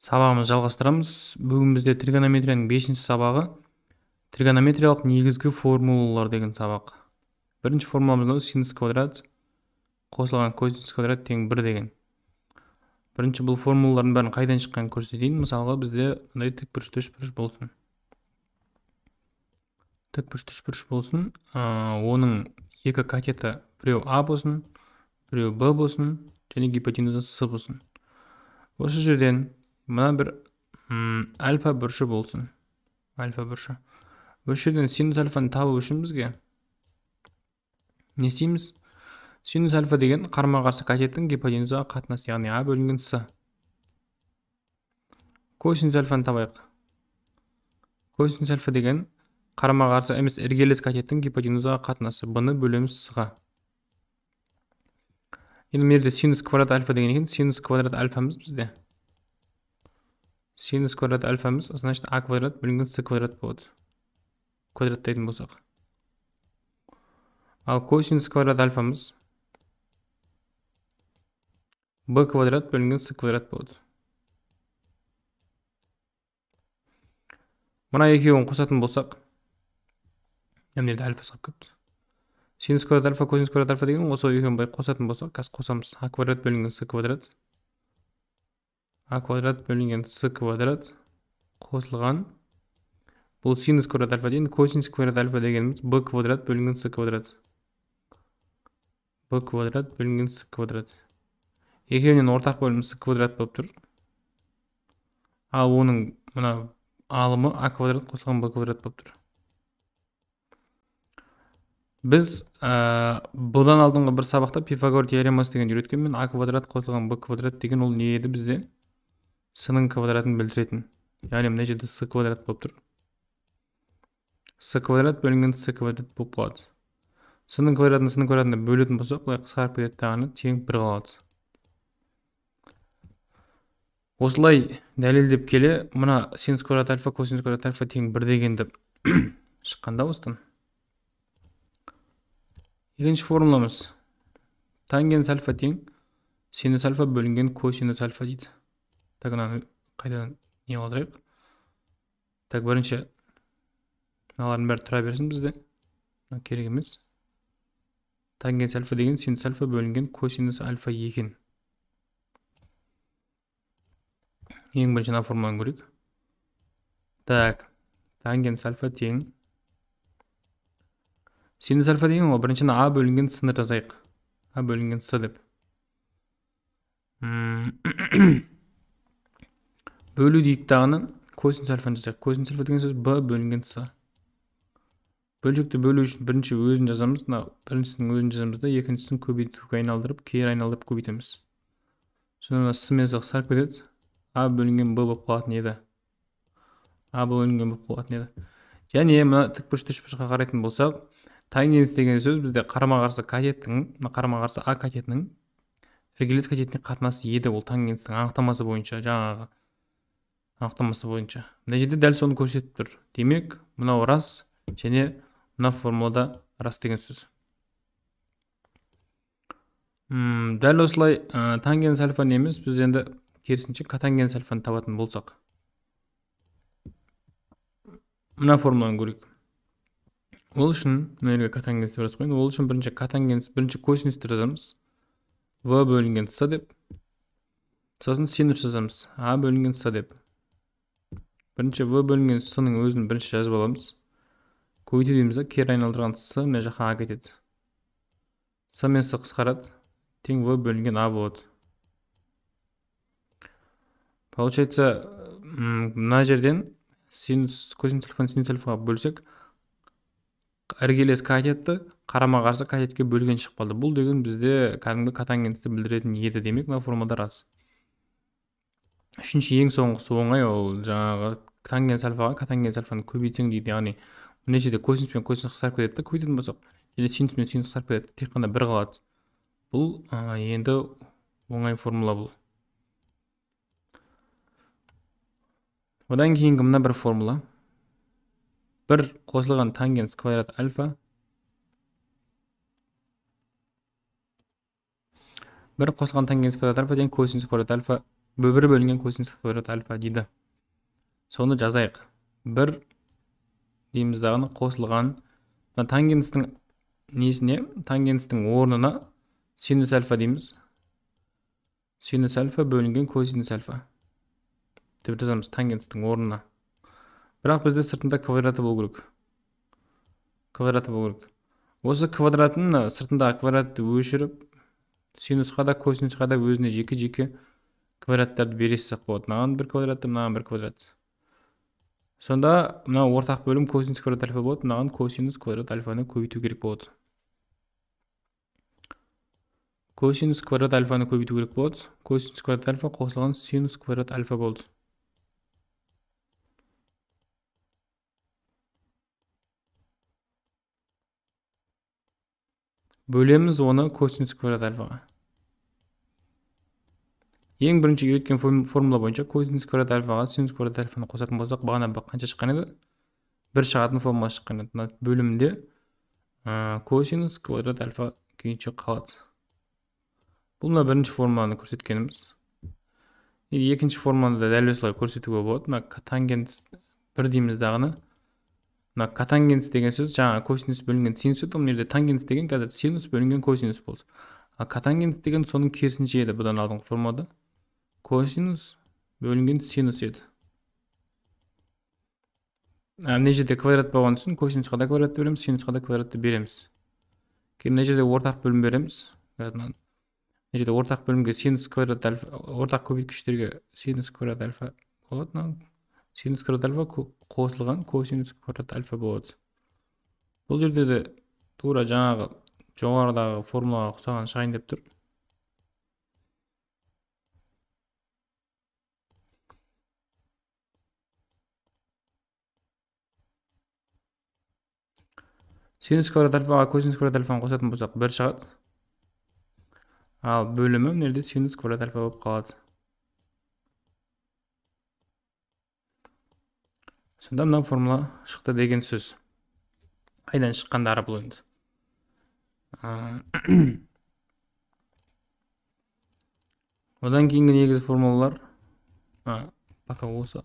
сабағымызды жалғастырамыз бүгін бізде тригонометрияның бесінші сабағы тригонометриялық негізгі формулалар деген сабақ бірінші формуламыз мынау синус квадрат қосылған косинус квадрат тең бір деген бірінші бұл формулалардың бәрін қайдан шыққанын көрсетейін мысалға бізде мындай тікбұрыш үшбұрыш болсын тікбұрыш үшбұрыш болсын ә, оның екі катеті біреу а болсын біреу б болсын және гипотенузасы с болсын осы жерден мына бір альфа бұрышы болсын альфа бұрышы осы жерден синус альфаны табу үшін бізге не істейміз синус альфа деген қарама қарсы катеттің гипотенузаға қатынасы яғни а бөлінген с косинус альфаны табайық косинус альфа деген қарама қарсы емес іргелес катеттің гипотенузаға қатынасы бұны бөлеміз с ға енді мына жерде синус квадрат альфа деген екен синус квадрат альфамыз бізде синус квадрат альфамыз значит а квадрат бөлінген с квадрат болады квадраттайтын болсақ ал косинус квадрат альфамыз б квадрат бөлінген с квадрат болады мына екеуін қосатын болсақ мына жерде альфа шығып кетті синус квадрат альфа косинус квадрат альфа деген осы екеуін былай қосатын болсақ қазір қосамыз а квадрат бөлінген с квадрат а квадрат бөлінген с квадрат қосылған бұл синус квадрат альфа дейін косинус квадрат альфа дегеніміз b квадрат бөлінген с квадрат б квадрат бөлінген с квадрат екеуінен ортақ бөлім с квадрат болып тұр ал оның мына алымы а квадрат қосылған б квадрат болып тұр біз ә, бұдан алдыңғы бір сабақта пифагор теоремасы деген үйреткенмен а квадрат қосылған б квадрат деген ол не еді бізде с ның квадратын білдіретін яғни мына жерде с квадрат болып тұр с квадрат бөлінген с квадрат болып қалады с ның квадратын с ның квадратына бөлетін болсақ былай қысқарып кетеді дағыны тең бір қалады осылай дәлелдеп келе мына синус квадрат альфа косинус квадрат альфа тең бір дегенді шыққанда осыдан екінші формуламыз тангенс альфа тең синус альфа бөлінген косинус альфа дейді так мынаны қайтадан не қалдырайық так бірінші мыналардың бәрі тұра берсін бізде мына керек емес тангенс альфа деген синус альфа бөлінген косинус альфа екен ең бірінші мына формуланы көрейік так тангенс альфа тең синус альфа деген ғой бірінші а бөлінген сны жазайық а бөлінген с деп бөлу дейік дағыны косинус альфаны жазайық косинус альфа деген сөз б бөлінген с бөлшекті бөлу үшін бірінші өзін жазамыз мына біріншісінің өзін жазамыз да екіншісін көбейтуге айналдырып кері айналдырып көбейтеміз сонда мына с мен с сарып кетеді а бөлінген б болып қалатын еді а бөлінген болып қалатын еді және мына тікбұрышты үшбұрышқа қарайтын болсақ тангенс деген сөз бізде қарама қарсы катеттің мына қарама қарсы а катетінің іргелес катетіне қатынасы еді ол тангенстің анықтамасы бойынша жаңағы анықтамасы бойынша мына жерде дәл соны көрсетіп тұр демек мынау рас және мына формулада рас деген сөз Үм, дәл осылай ә, э, тангенс альфаны емес біз енді керісінше катангенс альфаны табатын болсақ мына формуланы көрейік ол үшін мына жерге катангенс деп жазып қояйын ол үшін бірінші катангенс бірінші косинусты жазамыз в бөлінген с деп сосын синус жазамыз а бөлінген с деп бірінші в бөлінген с ның өзін бірінші жазып аламыз көбейту дейміз да кері айналдырған с мына жаққа а кетеді с мен с қысқарады тең в бөлінген а болады получается мына жерден синус косинус альфаны синус альфаға бөлсек іргелес катетті қарама қарсы катетке бөлген шығып қалды бұл деген бізде кәдімгі катангенсті білдіретін еді демек мына формада рас үшінші ең соңғысы оңай ол жаңағы тангенс альфаға котангенс альфаны көбейтсең дейді яғни мына жерде косинус пен косинус қысқарып кетеді да көбейтетін болсақ және синус пен синус қысқарып кетеді тек қана бір қалады бұл ә, енді оңай формула бұл одан кейінгі мына бір формула бір қосылған тангенс квадрат альфа бір қосылған тангенс квадрат альфа деген косинус квадрат альфа бір бөлінген косинус квадрат альфа дейді соны жазайық бір дейміз дағыны қосылған мына тангенстің несіне тангенстің орнына синус альфа дейміз синус альфа бөлінген косинус альфа деп жазамыз тангенстің орнына бірақ бізде сыртында квадраты болу керек квадраты болу керек осы квадратын мына сыртындағы квадратты өшіріп синусқа да косинусқа да өзіне жеке жеке квадраттарды бере салсақ болады мынаған бір квадратты мынаған бір квадрат сонда мына ортақ бөлім косинус квадрат альфа болады мынаған косинус квадрат альфаны көбейту керек болады косинус квадрат альфаны көбейту керек болады косинус квадрат альфа қосылған синус квадрат альфа болды бөлеміз оны косинус квадрат альфаға ең бірінші үйреткен формула бойынша косинус квадрат альфаға синус квадрат альфаны қосатын болсақ бағана қанша шыққан еді бір шығатын формула шыққан еді мына бөлімде ә, косинус квадрат альфа күйінше қалады бұл мына бірінші формуланы көрсеткеніміз енді екінші формуланы да дәл осылай көрсетуге болады мына катангенс бір дейміз дағыны мына катангенс деген сөз жаңа косинус бөлінген синус еді мына жерде тангенс деген қазір синус бөлінген косинус болды а катангенс деген соның керісінше еді бұдан алдыңғы формулада косинус бөлінген синус еді мына жерде квадрат болған үшін косинусқа да квадратты береміз синусқа да квадратты береміз кейін мына жерде ортақ бөлім береміз мына жерде ортақ бөлімге синус квадрат альфа ортақ көбейткіштерге синус квадрат альфа болады мынау синус квадрат альфа қосылған косинус квадрат альфа болады бұл жерде де тура жаңағы жоғарыдағы формулаға ұқсаған шығайын деп тұр синус квадрат альфаға косинус квадрат альфаны қосатын болсақ бір шығады ал бөлімі мына жерде синус квадрат альфа болып қалады сонда мына формула шықты деген сөз қайдан шыққандары бұл енді одан кейінгі негізгі формулалар пока осы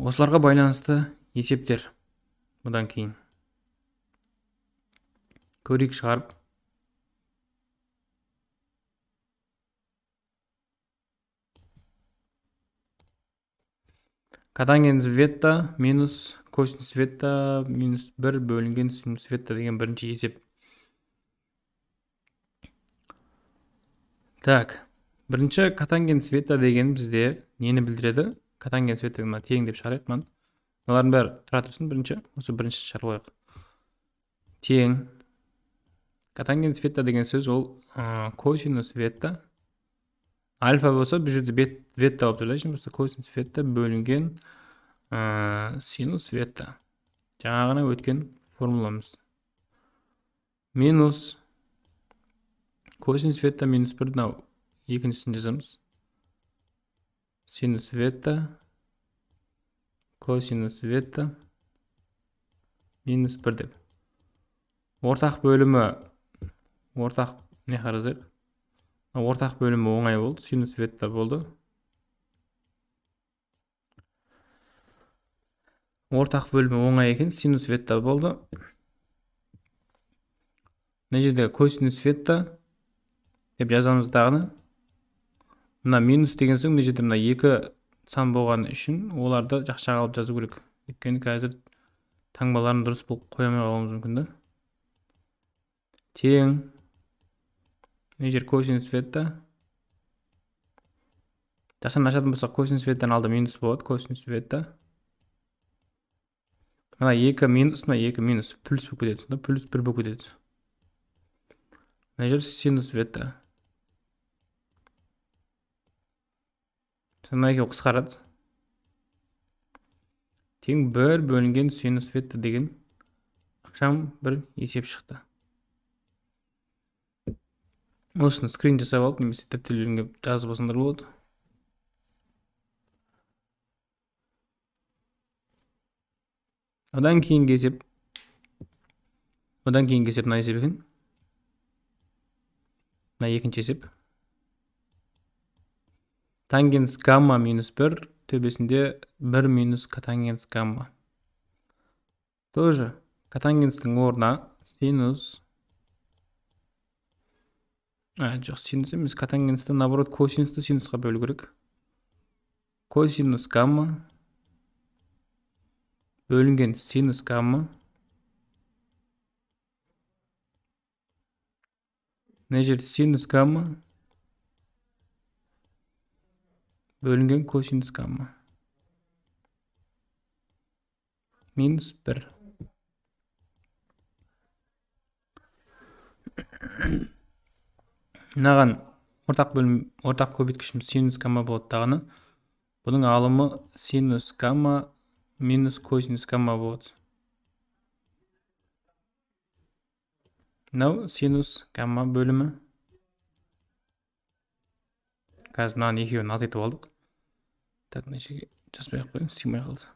осыларға байланысты есептер бұдан кейін көрейік шығарып катангенс ветта минус косинус ветта минус бір бөлінген синус ветта деген бірінші есеп так бірінші катангенс ветта деген бізде нені білдіреді катангенс ветта тең деп шығарайық мынаны мыналардың бәрі тұра тұрсын бірінші осы бірінші шығарып алайық тең котангенс ветта деген сөз ол косинус ветта альфа болса бұл жерде бет, ветта болып тұр да просто косинус ветта бөлінген ә, синус ветта Жаңағына өткен формуламыз минус косинус ветта минус мынау екіншісін жазамыз синус ветта косинус бета минус бір деп ортақ бөлімі ортақ не қарасайық ортақ бөлімі оңай болды синус бетта болды ортақ бөлімі оңай екен синус бетта болды мына жерде косинус бетта деп жазамыз дағыны мына минус деген соң мына жерде мына екі сан болған үшін оларды жақшаға алып жазу керек өйткені қазір таңбаларын дұрыс қоя алмай қалуымыз мүмкін да тең мына жер косинус вета жақшаны ашатын болсақ косинус ветадан алда минус болады косинус вета мына екі минус мына екі минус плюс болып кетеді сонда плюс бір болып кетеді мына жер синус вета мына екеуі қысқарады тең бір бөлінген синус бетті деген ықшам бір есеп шықты осыны скрин жасап алып немесе дәптерлеріңе жазып алсаңдар болады одан кейінгі есеп одан кейінгі есеп мына есеп екен мына екінші есеп тангенс гамма минус 1 төбесінде 1 минус катангенс гамма тоже катангенстің орнына синус а жоқ синус емес катангенсті наоборот косинусты синусқа бөлу керек косинус гамма бөлінген синус гамма мына жерде синус гамма бөлінген косинус гамма минус бір мынаған ортақ бөлім ортақ көбейткішіміз синус гамма болады дағыны бұның алымы синус гамма минус косинус гамма болады мынау синус гамма бөлімі қазір мынаны екеуін азайтып алдық так мына жерге жазбай ақ қояйын сыймай қалды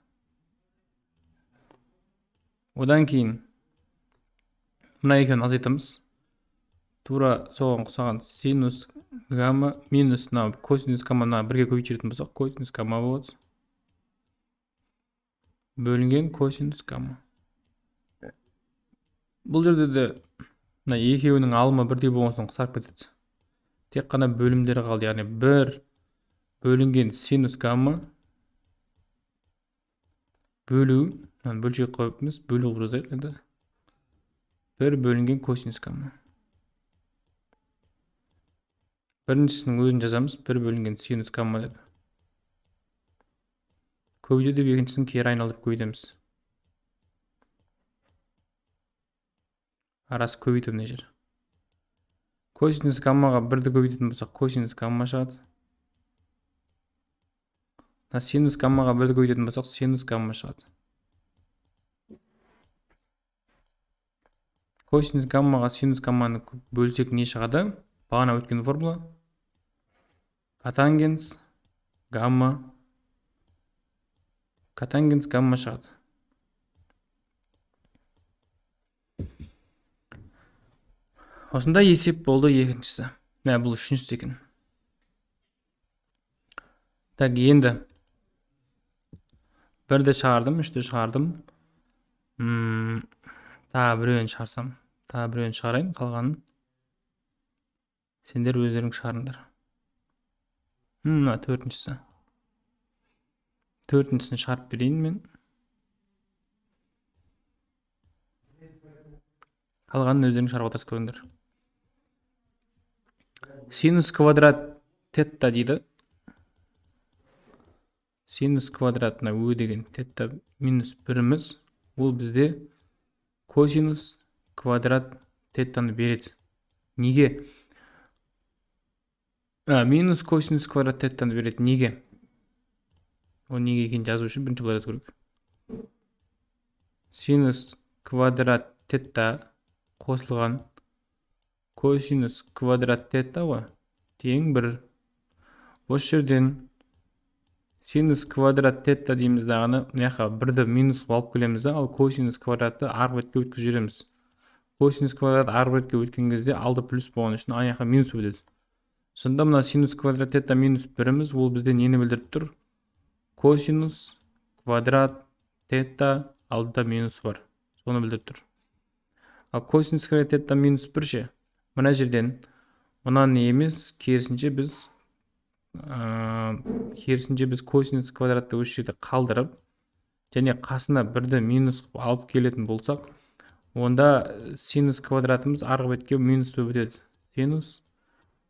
одан кейін мына екеуін азайтамыз тура соған ұқсаған синус гамма минус мынау косинус гамманы бірге көбейтетін болсақ косинус гамма болады бөлінген косинус гамма бұл жерде де мына екеуінің алымы бірдей болған соң қысарып кетеді тек қана бөлімдері қалды яғни бір бөлінген синус гамма бөлу бөлшек емес бөлу қылып жазайық енді бір бөлінген косинус гамма біріншісінің өзін жазамыз бір бөлінген синус гамма деп көбейте деп екіншісін кері айналдырып көбейтеміз арасы көбейту мына жер косинус гаммаға бірді көбейтетін болсақ косинус гамма шығады мына синус гаммаға бірді көбейтетін болсақ синус гамма шығады косинус гаммаға синус гамманы бөлсек не шығады бағана өткен формула катангенс гамма катангенс гамма шығады осындай есеп болды екіншісі мә бұл үшіншісі екен так енді бірді шығардым үшті шығардым тағы біреуін шығарсам тағы біреуін шығарайын қалғанын сендер өздерің шығарыңдар мына төртіншісі төртіншісін шығарып берейін мен қалғанын өздерің шығарып отырсыз көріңдер синус квадрат тетта дейді синус квадратына ө деген тетта минус біріміз ол бізде косинус квадрат теттаны береді неге а, минус косинус квадрат теттаны береді неге ол неге екенін жазу үшін бірінші былай жазу керек синус квадрат тетта қосылған косинус квадрат тета, ғой тең бір осы жерден синус квадрат тета дейміз дағыны мына бірді минус алып келеміз да ал косинус квадратты арғы бетке өткізіп жібереміз косинус квадрат арғы бетке өткен кезде алды плюс болған үшін ана жаққа минус өтеді сонда мына синус квадрат тета минус біріміз ол бізде нені білдіріп тұр косинус квадрат тета алдыда минус бар соны білдіріп тұр ал косинус квадрат тета минус бір ше мына жерден мынаны емес керісінше біз ә, керісінше біз косинус квадратты осы жерде қалдырып және қасына бірді минус қылып алып келетін болсақ онда синус квадратымыз арғы бетке минус болып өтеді синус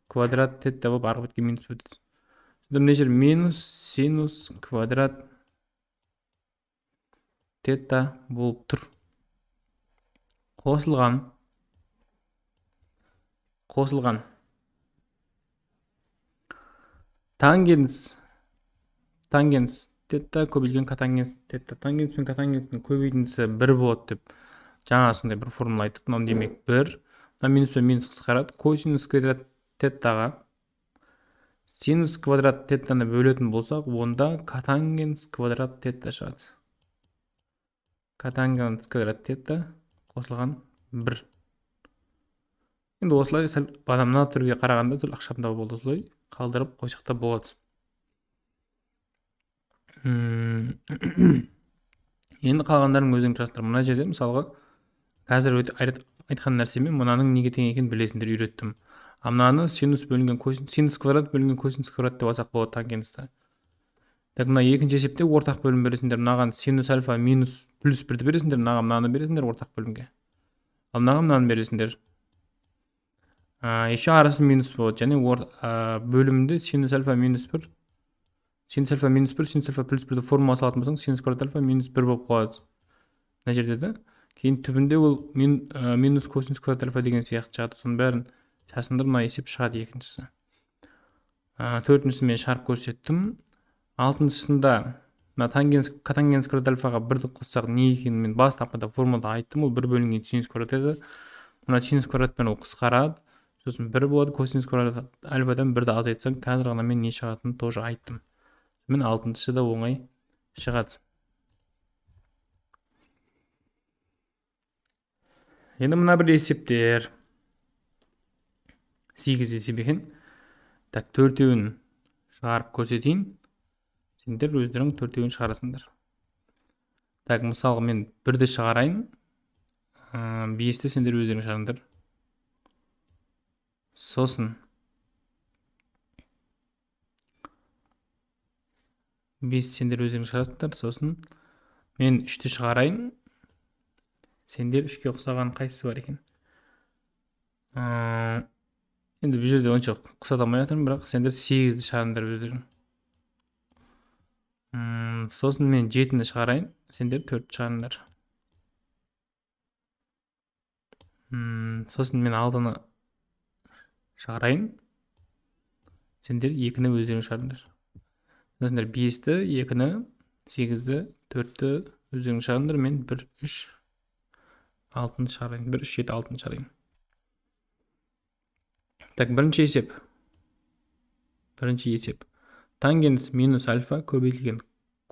квадрат тетта болып арғы бетке минус өтеді сонда мына жер минус синус квадрат тетта болып тұр қосылған қосылған тангенс тангенс тетта көбейген катангенс тетта тангенс пен катангенстің көбейтіндісі бір болады деп жаңа сондай бір формула айттық мынау демек бір мына минус пен минус қысқарады косинус квадрат теттаға синус квадрат теттаны бөлетін болсақ онда катангенс квадрат тетта шығады катангенс квадрат тетта қосылған бір енді осылай сәл мына түрге қарағанда сәл ықшамдау болды осылай қалдырып қойсақ та болады енді қалғандарын өзің жазсыңдар мына жерде мысалға қазір өте айтқан нәрсемен мынаның неге тең екенін білесіңдер үйреттім а мынаны синус бөлінген косинус синус квадрат бөлінген косинус квадрат деп алсақ болады тангенсті так мына екінші есепте ортақ бөлім бересіңдер мынаған синус альфа минус плюс бірді бересіңдер мынаған мынаны бересіңдер ортақ бөлімге ал мынаған мынаны бересіңдер еще арасы минус болады және ор, ә, бөлімінде синус альфа минус бір синус альфа минус бір синус альфа плюс бірді формула салатын болсаң синус квадрат альфа минус бір болып қалады мына жерде да кейін түбінде ол мин, ә, минус косинус квадрат альфа деген сияқты шығады соның бәрін шашындырып мына есеп шығады екіншісі ә, төртіншісін мен шығарып көрсеттім алтыншысында мына тангенс котангенс квадрат альфаға бірді қоссақ не екенін мен бастапқыда формулада айттым ол бір бөлінген синус квадрат еді мына синус пен ол қысқарады сосын бір болады косинус квадрат альфадан бірді азайтсаң қазір ғана мен не шығатынын тоже айттым Мен алтыншысы да оңай шығады енді мына бір есептер сегіз есеп екен так төртеуін шығарып көрсетейін сендер өздерің төртеуін шығарасыңдар так мысалы мен бірді шығарайын бесті сендер өздерің шығарыңдар сосын бес сендер өздерің шығарасыңдар сосын мен үшті шығарайын сендер үшке ұқсаған қайсысы бар екен ә, енді бұл жерде онша ұқсата алмай жатырмын бірақ сендер сегізді шығарыңдар өздерің сосын мен жетіні шығарайын сендер төртті шығарыңдар сосын мен алтыны шығарайын сендер екіні өздерің шығарыңдар сендер бесті екіні сегізді төртті өздерің шығарыңдар мен бір үш алтыны шығарайын бір үш жеті алтыны шығарайын так бірінші есеп бірінші есеп тангенс минус альфа көбейтілген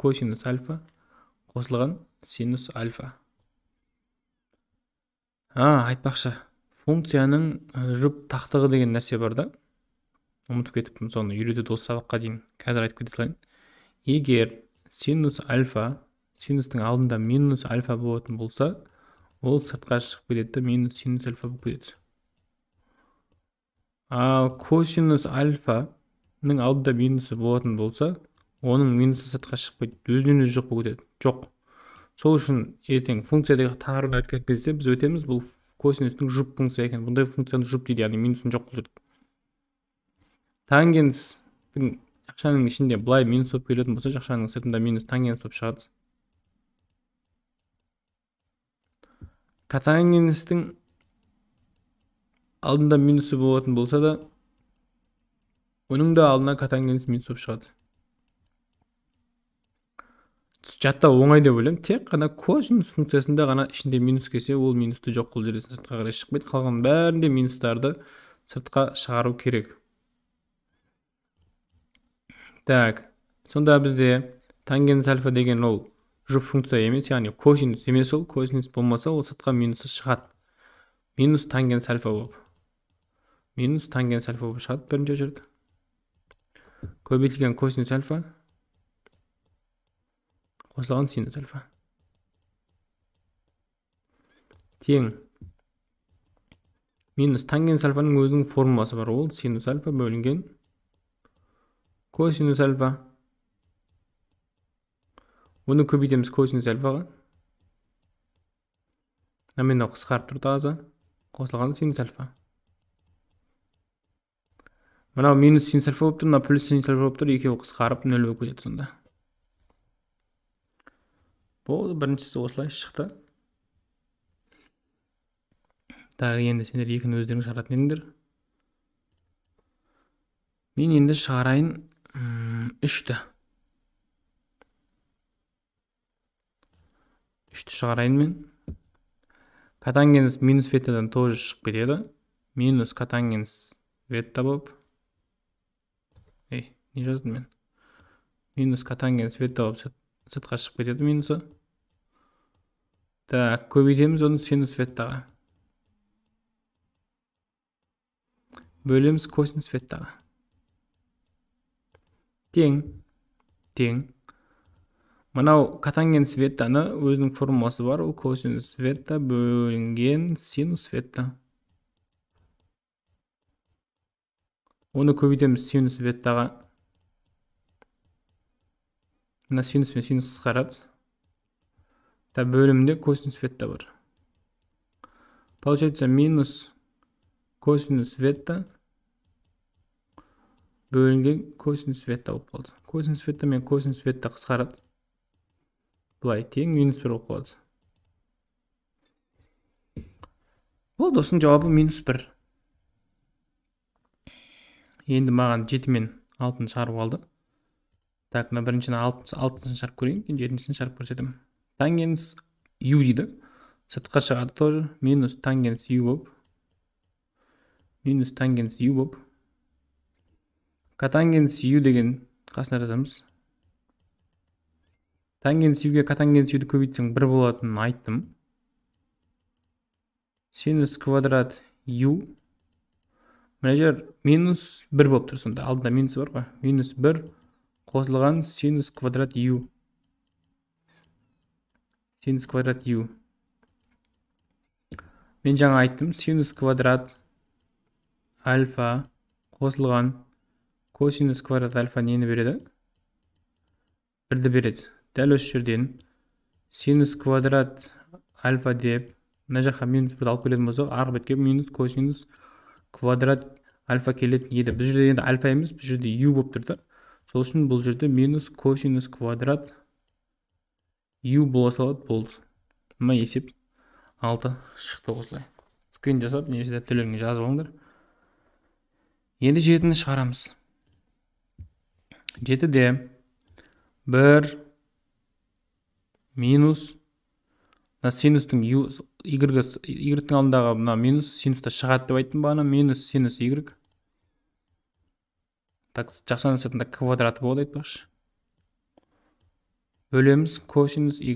косинус альфа қосылған синус альфа а айтпақшы функцияның э, жұп тақтығы деген нәрсе бар да ұмытып кетіппін соны үйретеді осы сабаққа дейін қазір айтып кете салайын егер синус альфа синустың алдында минус альфа болатын болса ол сыртқа шығып кетеді да минус синус альфа болып кетеді ал косинус альфаның алдында минусы болатын болса оның минусы сыртқа шығып кетеді өзінен өзі жоқ болып кетеді жоқ сол үшін ертең деген тағдырды айтқан кезде біз өтеміз бұл косинустың жұп функция екен бұндай функцияны жұп дейді яғни минусын жоқ қылып тангенстің ақшаның ішінде былай минус болып келетін болса жақшаның сыртында минус тангенс болып шығады катангенстің алдында минусы болатын болса да оның да алдына катангенс минус болып шығады жаттау оңай деп ойлаймын тек қана косинус функциясында ғана ішінде минус келсе ол минусты жоқ қылып жібересің сыртқа қарай шықпайды қалған бәрінде минустарды сыртқа шығару керек так сонда бізде тангенс альфа деген ол жұп функция емес яғни косинус емес ол косинус болмаса ол сыртқа минусы шығады минус тангенс альфа болып минус тангенс альфа болып шығады бірінші очередь көбейтілген косинус альфа Poslanci синус альфа. Тең. Минус тангенс альфаның өзінің формуласы бар. Ол синус альфа бөлінген косинус альфа. Оны көбейтеміз косинус альфаға. Номинал қысқарып тұр таза. Қосылған синус альфа. Мынау минус синус альфа болып тұр, мынау плюс синус альфа болып тұр, екеуі қысқарып нөл болып кетеді сонда болды біріншісі осылай шықты Тағы енді сендер екіні өздерің шығаратын едіңдер мен енді шығарайын үшті үшті шығарайын мен катангенс минус веттадан тоже шығып кетеді минус катангенс ветта болып ей не жаздым мен минус катангенс ветта болып сыртқа шығып кетеді минусы так көбейтеміз оның синус веттаға бөлеміз косинус веттаға тең тең мынау катанген светтаны өзінің формуласы бар ол косинус ветта бөлінген синус ветта оны көбейтеміз синус веттаға мына синус мен синус қысқарады Та бөлімде косинус ветта бар. Получается минус косинус ветта бөлінген косинус ветта болып қалды. Косинус ветта мен косинус ветта қысқарады. Бұлай тең минус бір болып қалады. Бұл досының жауабы минус бір. Енді маған жеті мен алтын шарып алды. Так, мына біріншіні 6 алтын шарып көрейін, кейін шарып шығарып тангенс u дейді сыртқа шығады тоже минус тангенс u болып минус тангенс u болып катангенс u деген қасына жазамыз тангенс юге катангенс юді көбейтсең бір болатынын айттым синус квадрат u мына жер минус бір болып тұр сонда алдында минус бар ғой минус бір қосылған синус квадрат u синус квадрат u мен жаңа айттым синус квадрат альфа қосылған косинус квадрат альфа нені береді бірді береді дәл осы жерден синус квадрат альфа деп мына жаққа минус бірді алып келетін болсақ арғы бетке минус косинус квадрат альфа келетін еді бұл жерде енді альфа емес бұл жерде ю болып тұр да сол үшін бұл жерде минус косинус квадрат u бола салады болды мына есеп алты шықты осылай скрин жасап немесе дәптерлеріңе жазып алыңдар енді жетіні шығарамыз жетіде бір минус мына синустың ю игректің алдындағы мына минус синуста шығады деп айттым бағана минус синус игрек так жақшаның сыртында квадраты болады айтпақшы бөлеміз косинус y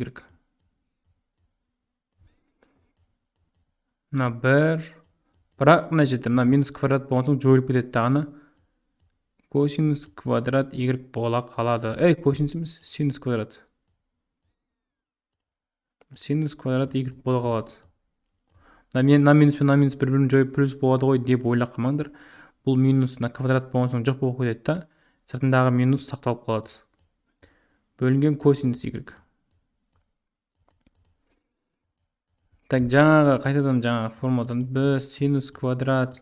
мына бір бірақ мына жерде мына минус квадрат болған соң жойылып кетеді дағыны косинус квадрат y бола қалады Эй, косинус емес синус квадрат синус квадрат y бола қалады мына минус пен мына минус бір бірін жойып плюс болады ғой деп ойлап қалмаңдар бұл минус мына квадрат болған соң жоқ болып кетеді да сыртындағы минус сақталып қалады бөлінген косинус y так жаңағы қайтадан жаңағы формуладан Біз синус квадрат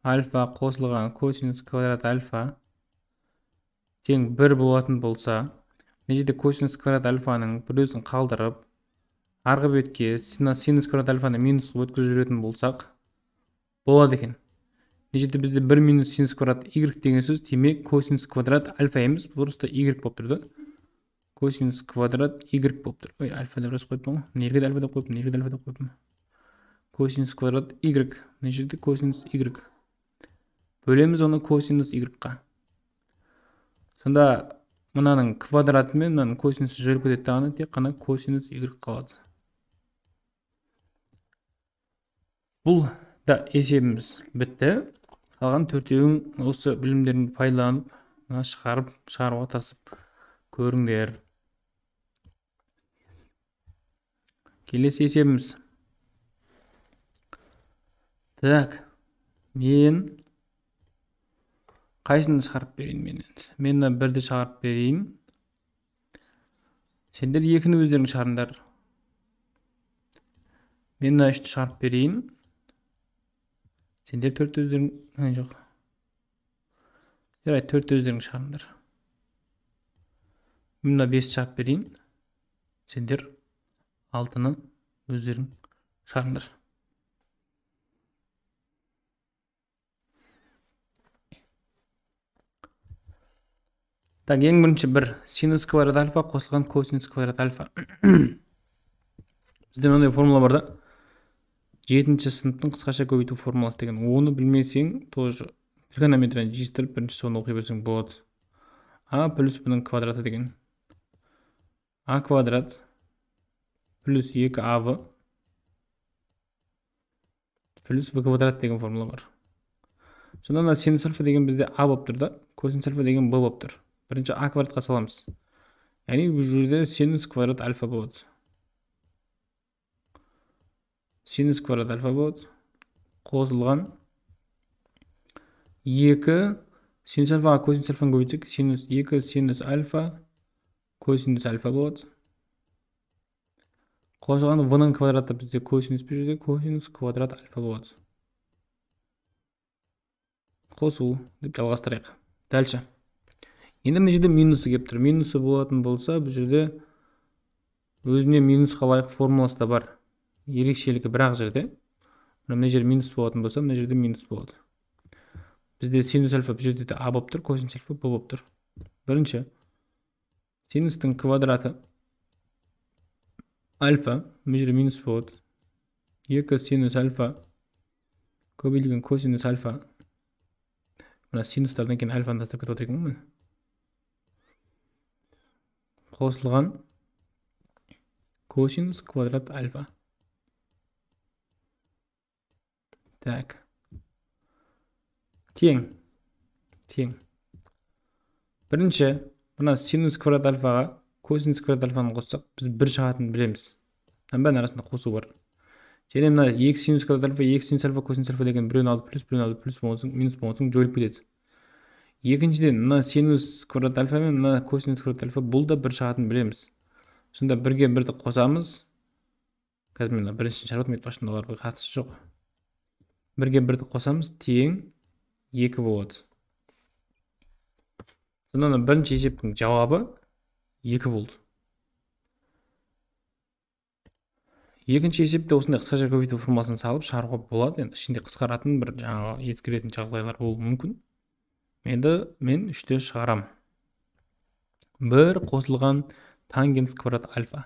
альфа қосылған косинус квадрат альфа тең бір болатын болса мына жерде косинус квадрат альфаның біреусін қалдырып арғы бетке синус квадрат альфаны минус қылып өткізіп жіберетін болсақ болады екен мына жерде бізде бір минус синус квадрат y деген сөз демек косинус квадрат альфа емес просто y болып тұр да косинус квадрат y болып тұр ой альфа деп жазып қойыппын ғой мына жерге де альфа деп қойыппын мына жерге де альфа деп қойыппын косинус квадрат y мына жерде косинус y бөлеміз оны косинус y-ға сонда мынаның квадраты мен мынаның косинусы жойылып кетеді дағыны тек қана косинус y қалады бұл да есебіміз бітті қалған төртеуін осы білімдеріңді пайдаланып шығарып шығаруға тырысып көріңдер келесі есебіміз так мен қайсыны шығарып берейін мен енді мен мына бірді шығарып берейін сендер екіні өздерің шығарыңдар мен мына үшті шығарып берейін сендер төрт өздерің жоқ жарайды төрт өздерің шығарыңдар мен мына бесті шығарып берейін сендер алтыны өздерің шығарыңдар так ең бірінші бір синус квадрат альфа қосылған косинус квадрат альфа бізде мынандай формула бар да жетінші сыныптың қысқаша көбейту формуласы деген оны білмесең тоже тригонометрияны жиыстырып бірінші соны оқи берсең болады а плюс бұның квадраты деген а квадрат плюс 2 а в плюс в квадрат деген формула бар сонда мына синус альфа деген бізде а болып тұр да косинус альфа деген б болып тұр бірінші а квадратқа саламыз яғни бұл жерде синус квадрат альфа болады синус квадрат альфа болады қосылған екі синус альфаға косинус альфаны көбейтсек синус екі синус альфа косинус альфа болады қосылған в-ның квадраты бізде косинус бұл жерде косинус квадрат альфа болады қосу деп жалғастырайық дальше енді мына жерде минусы келіп тұр минусы болатын болса бұл жерде өзіне минусқа лайық формуласы да бар ерекшелігі бір ақ жерде мына жер минус болатын болса мына жерде минус болады бізде синус альфа бұл жерде де а болып тұр косинус альфа б болып тұр бірінші синустың квадраты альфа, мы же минус вот, е косинус альфа, кобильген косинус альфа, у нас синус тарнекен альфа, нас так это трекнул, хослан, косинус квадрат альфа. Так. Тень. Тень. бірінші мына синус квадрат альфаға косинус квадрат альфаны қоссақ біз бір шығатынын білеміз бәрінің арасында қосу бар және мына екі синус квадрат альфа екі синус альфа косинус альфа деген біреуін алып плюс біреуін алып плюс болған соң минус болған соң жойылып кетеді екіншіден мына синус квадрат альфа мен мына косинус квадрат альфа бұл да бір шығатынын білеміз сонда бірге бірді қосамыз қазір мен біріншісін шығарып отырмын өйткені оларға қатысы жоқ бірге бірді қосамыз тең екі болады сонда мына бірінші есептің жауабы екі болды екінші есепте осындай қысқаша көбейту формасын салып шығаруға болады енді ішінде қысқаратын бір жаңағы ескеретін жағдайлар болуы мүмкін енді мен үште шығарам. бір қосылған тангенс квадрат альфа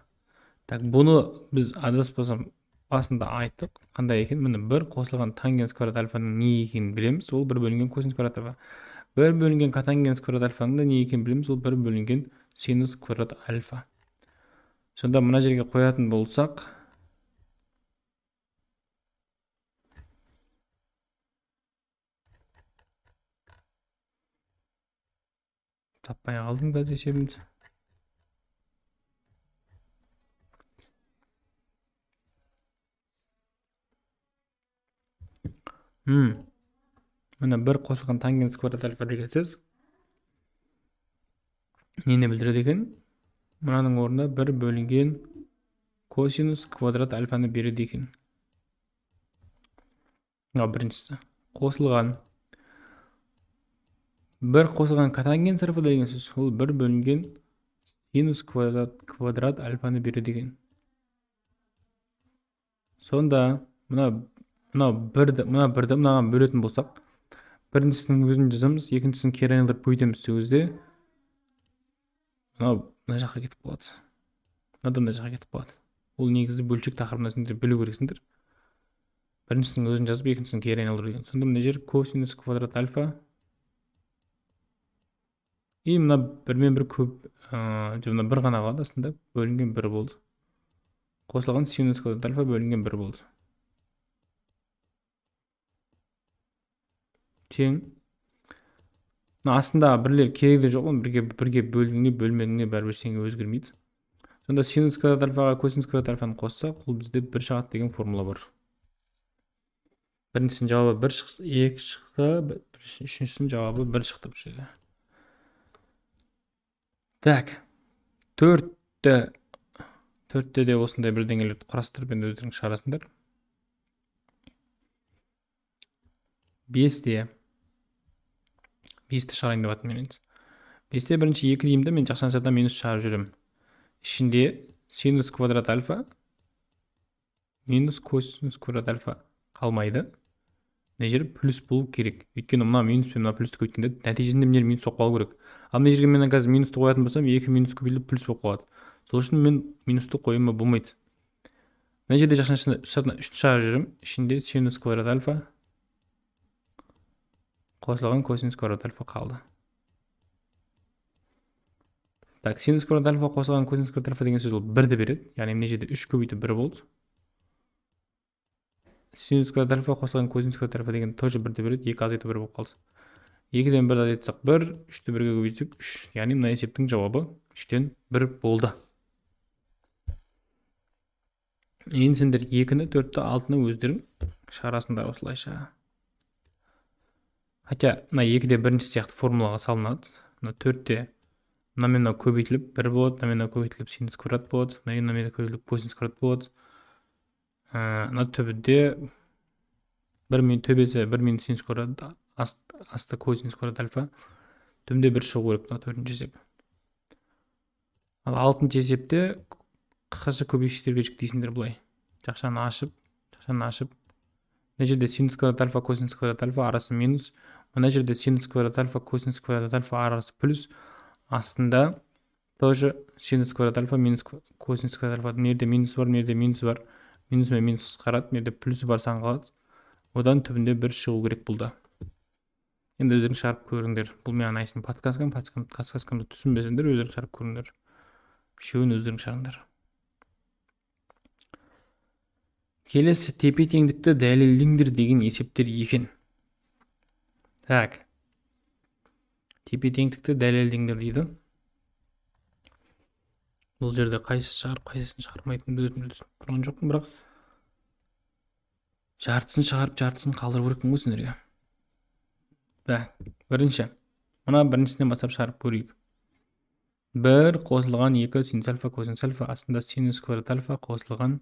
так бұны біз адаспасам басында айттық қандай екен міне бір қосылған тангенс квадрат альфаның не екенін білеміз ол бір бөлінген косинус квадрат альфа бір бөлінген котангенс квадрат альфаның да не екенін білеміз ол бір бөлінген синус квадрат альфа сонда мына жерге қоятын болсақ таппай қалдым қазір есебімді. міне бір қосылған тангенс квадрат альфа деген сөз нені білдіреді екен мынаның орнында бір бөлінген косинус квадрат альфаны береді екен мынау біріншісі қосылған бір қосылған катанген сырпы деген сөз ол бір бөлінген синус квадрат, квадрат альфаны береді екен сонда мына мынау бірді мына бірді мынаған бөлетін болсақ біріншісінің өзін жазамыз екіншісін кері айналдырып көбейтеміз сол кезде мынау мына жаққа кетіп қалады мынадан мына жаққа кетіп қалады ол негізі бөлшек тақырыбына сендер білу керексіңдер біріншісін өзін жазып екіншісін кері айналдыру деген сонда мына жер косинус квадрат альфа и мына бірмен бір көп ыыы мына бір ғана қалады астында бөлінген бір болды қосылған синус квадрат альфа бөлінген бір болды тең мына астындағы бірлер керегі де жоқ қой бірге бірге бөлгенге бөлмегенге бәрібір ештеңе өзгермейді сонда синус квадрат альфаға косинус квадрат альфаны қоссақ ол бізде бір шығады деген формула бар біріншісінің жауабы бір шықса екі шықты үшіншісінің жауабы бір шықты бұл жерде так төртті төртте де осындай бірдеңелерді құрастырып енді өздерің шығарасыңдар бесте бесті шығарайын деп жатырмын мен енді бесте бірінші екі деймін да мен жақтан шатан минус шығарып жүремін ішінде синус квадрат альфа минус косинус квадрат альфа қалмайды мына жер плюс болу керек өйткені мына минус пен мына плюсті көбейткенде нәтижесінде мына жер минус болып қалу керек ал мына жерге мен қазір минусты қоятын болсам екі минус көбейтіліп плюс болып қалады сол үшін мен минусты қоюыма болмайды мына жерде жақшан үш шығарып жүремін ішінде синус квадрат альфа қосылған косинус квадрат альфа қалды так синус квадрат альфа қосылған косинус квадрат альфа деген сөз ол бірді береді яғни мына жерде үш көбейту бір болды синус квадрат альфа қосылған косинус квадрат альфа деген тоже бірді береді екі азайту бір болып қалды екіден бірді азайтсақ бір үшті бірге көбейтсек үш яғни мына есептің жауабы үштен бір болды енді сендер екіні төртті алтыны өздерің шығарасыңдар осылайша хотя мына екі де бірінші сияқты формулаға салынады мына төртте мына мен мынау көбейтіліп бір болады мына мен мынау көбейтіліп синус квадрат болады мына мына мен көбейтіліп косинус квадрат болады ә, мына түбінде бір мин төбесі бір минус синус квадрат асты косинус квадрат альфа түбінде бір шығу керек мына төртінші есеп ал алтыншы есепте қысқаша көбейтіштерге жіктейсіңдер былай жақшаны ашып жақшаны ашып мына жерде синус квадрат альфа косинус квадрат альфа арасы минус мына жерде синус квадрат альфа косинус квадрат альфа арасы плюс астында тоже синус квадрат альфа минус косинус квадрат альфа мына жерде минус бар мына жерде минус бар минус мен минус қысқарады мына жерде плюсі бар сан қалады одан түбінде бір шығу керек бұл енді өздерің шығарып көріңдер бұл менің айсым подкасткам подсказкамды түсінбесеңдер өздерің шығарып көріңдер үшеуін өздерің шығарыңдар келесі тепе теңдікті дәлелдеңдер деген есептер екен так тепе теңдікті дәлелдеңдер дейді бұл жерде қайсысын шығарып қайсысын шығармайтынымды өзім түсініп тұрған жоқпын бірақ жартысын шығарып жартысын қалдыру керекпін ғой сендерге да бірінші мына біріншісінен бастап шығарып көрейік бір қосылған екі синус альфа косинус альфа астында синус квадрат альфа қосылған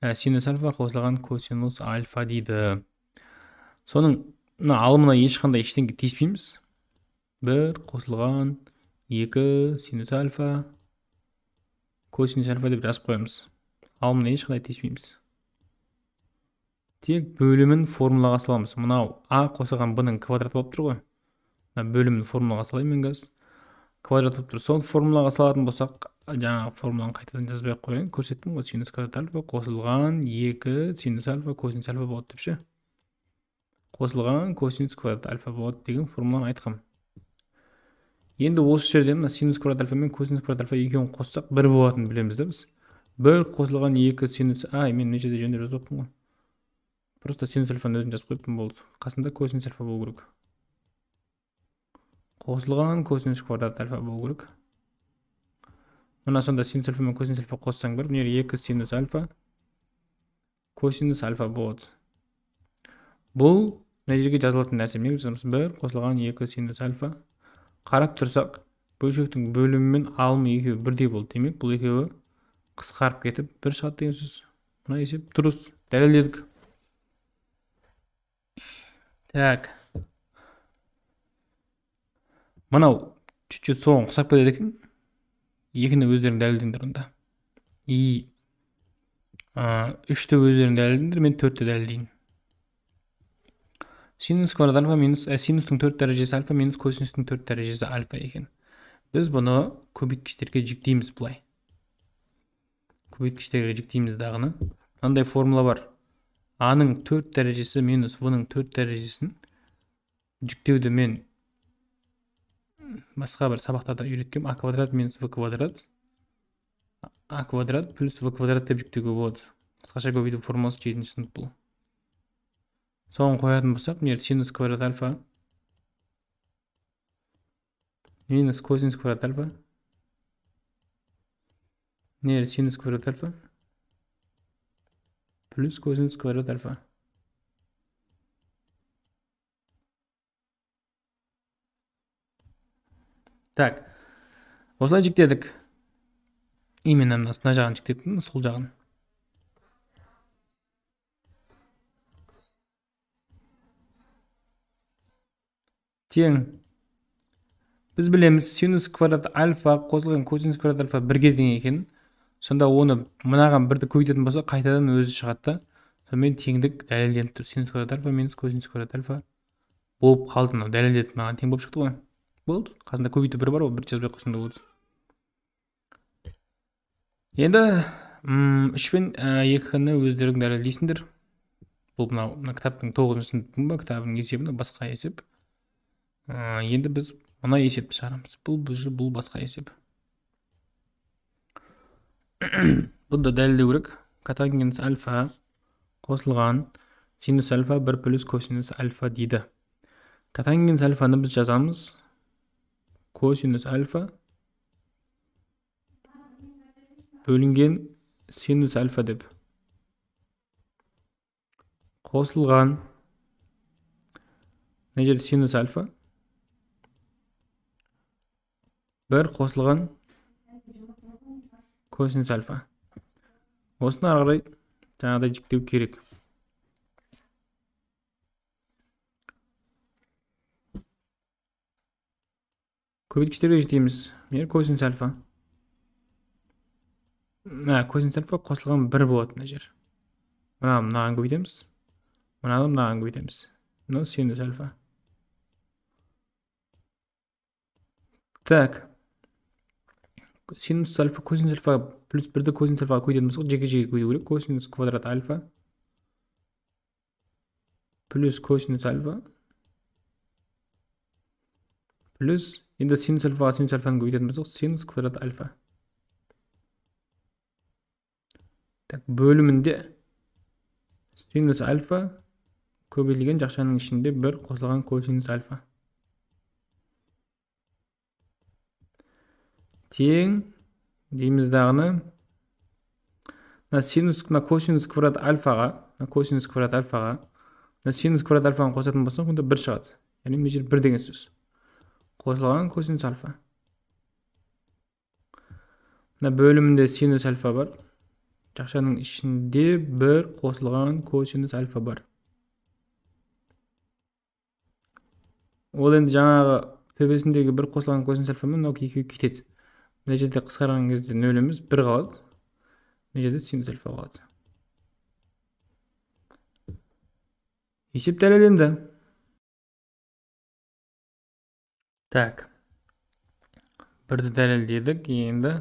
ә, синус альфа қосылған косинус альфа дейді соның мына алымына ешқандай ештеңе тиіспейміз бір қосылған екі синус альфа косинус альфа деп жазып қоямыз алымына ешқандай тиіспейміз тек бөлімін формулаға саламыз мынау а қосылған б-ның квадраты болып тұр ғой мына бөлімін формулаға салайын мен қазір квадрат болып тұр сол формулаға салатын болсақ жаңағы формуланы қайтадан жазбай ақ қояйын көрсеттім ғой синус квадрат альфа қосылған екі синус альфа косинус альфа болады деп ше қосылған косинус квадрат альфа болады деген формуланы айтқам енді осы жерде мына синус квадрат альфа мен косинус квадрат альфа екеуін қоссақ бір болатынын білеміз да біз бір қосылған екі синус ай мен мына жерде жөндеп жазбаппын ғой просто синус альфаның өзін жазып қойыппын болды қасында косинус альфа болу керек қосылған косинус квадрат альфа болу керек мына сонда синус альфа мен косинус альфа қоссаң бір мына екі синус альфа косинус альфа болады бұл мына жерге жазылатын нәрсе мен жазамыз бір қосылған екі синус альфа қарап тұрсақ бөлшектің бөлімі мен алымы екеуі бірдей болды демек бұл екеуі қысқарып кетіп бір шығады деген сөз мына есеп дұрыс дәлелдедік так мынау чуть чуть соған ұқсап кетеді екен екіні өздерің дәлелдеңдер онда и үшті өздерің дәлелдеңдер мен төртті дәлелдеймін синус квадрат альфа минус ә, синустың төрт дәрежесі альфа минус косинустың төрт дәрежесі альфа екен біз бұны көбейткіштерге жіктейміз былай көбейткіштерге жіктейміз дағыны мынандай формула бар аның төрт дәрежесі минус в-ның төрт дәрежесін жүктеуді мен басқа бір сабақтарда үйреткем а квадрат минус в квадрат а квадрат плюс в квадрат деп жүктеуге болады қысқаша көбейту формуласы жетінші сынып бұл соған қоятын болсақ міне синус квадрат альфа минус косинус квадрат альфа жерде синус квадрат альфа плюс косинус квадрат альфа так осылай жіктедік именно мына жағын жіктедік сол жағын тең біз білеміз синус квадрат альфа қосылған косинус квадрат альфа бірге тең екенін сонда оны мынаған бірді көбейтетін болса қайтадан өзі шығады да сонымен теңдік дәлелденіп тұр синус квадрат альфа минус косинус квадрат альфа болып қалды мынау дәлелденіп маған тең болып шықты ғой болды қасында көбейту бір бар ғой бір жазбай ақ қойсаң да болады енді үш пен екіні өздерің дәлелдейсіңдер бұл мынау мына кітаптың тоғызыншы сыныптың ба кітабының есебі басқа есеп енді біз мына есепті шығарамыз бұл бұл басқа есеп бұны да дәлелдеу керек котангенс альфа қосылған синус альфа бір плюс косинус альфа дейді котангенс альфаны біз жазамыз косинус альфа бөлінген синус альфа деп қосылған мына жерде синус альфа бір қосылған косинус альфа осыны ары қарай жаңағыдай жіктеу керек көбейткіштерге жетеміз мен косинус альфа мә косинус альфа қосылған бір болады мына жер мынаны мынаған көбейтеміз мынаны мынаған көбейтеміз мынау синус альфа так синус альфа косинус альфа плюс бірді косинус альфаға дедіміз болсақ жеке жеке көтеру керек косинус квадрат альфа плюс косинус альфа плюс енді синус альфаға синус альфаны көбейтетін болсақ синус квадрат альфа так бөлімінде синус альфа көбейтілген жақшаның ішінде бір қосылған косинус альфа тең дейміз дағыны мына синус мына косинус квадрат альфаға мына косинус квадрат альфаға мына синус квадрат альфаны қосатын болсақ онда бір шығады яғни мына жер бір деген сөз қосылған косинус альфа мына бөлімінде синус альфа бар жақшаның ішінде бір қосылған косинус альфа бар ол енді жаңағы төбесіндегі бір қосылған косинус альфамен мынау екеуі кетеді мына жерде қысқарған кезде нөл емес бір қалады мына жерде синус альфа қалады есеп дәлелденді так бірді дәлелдедік енді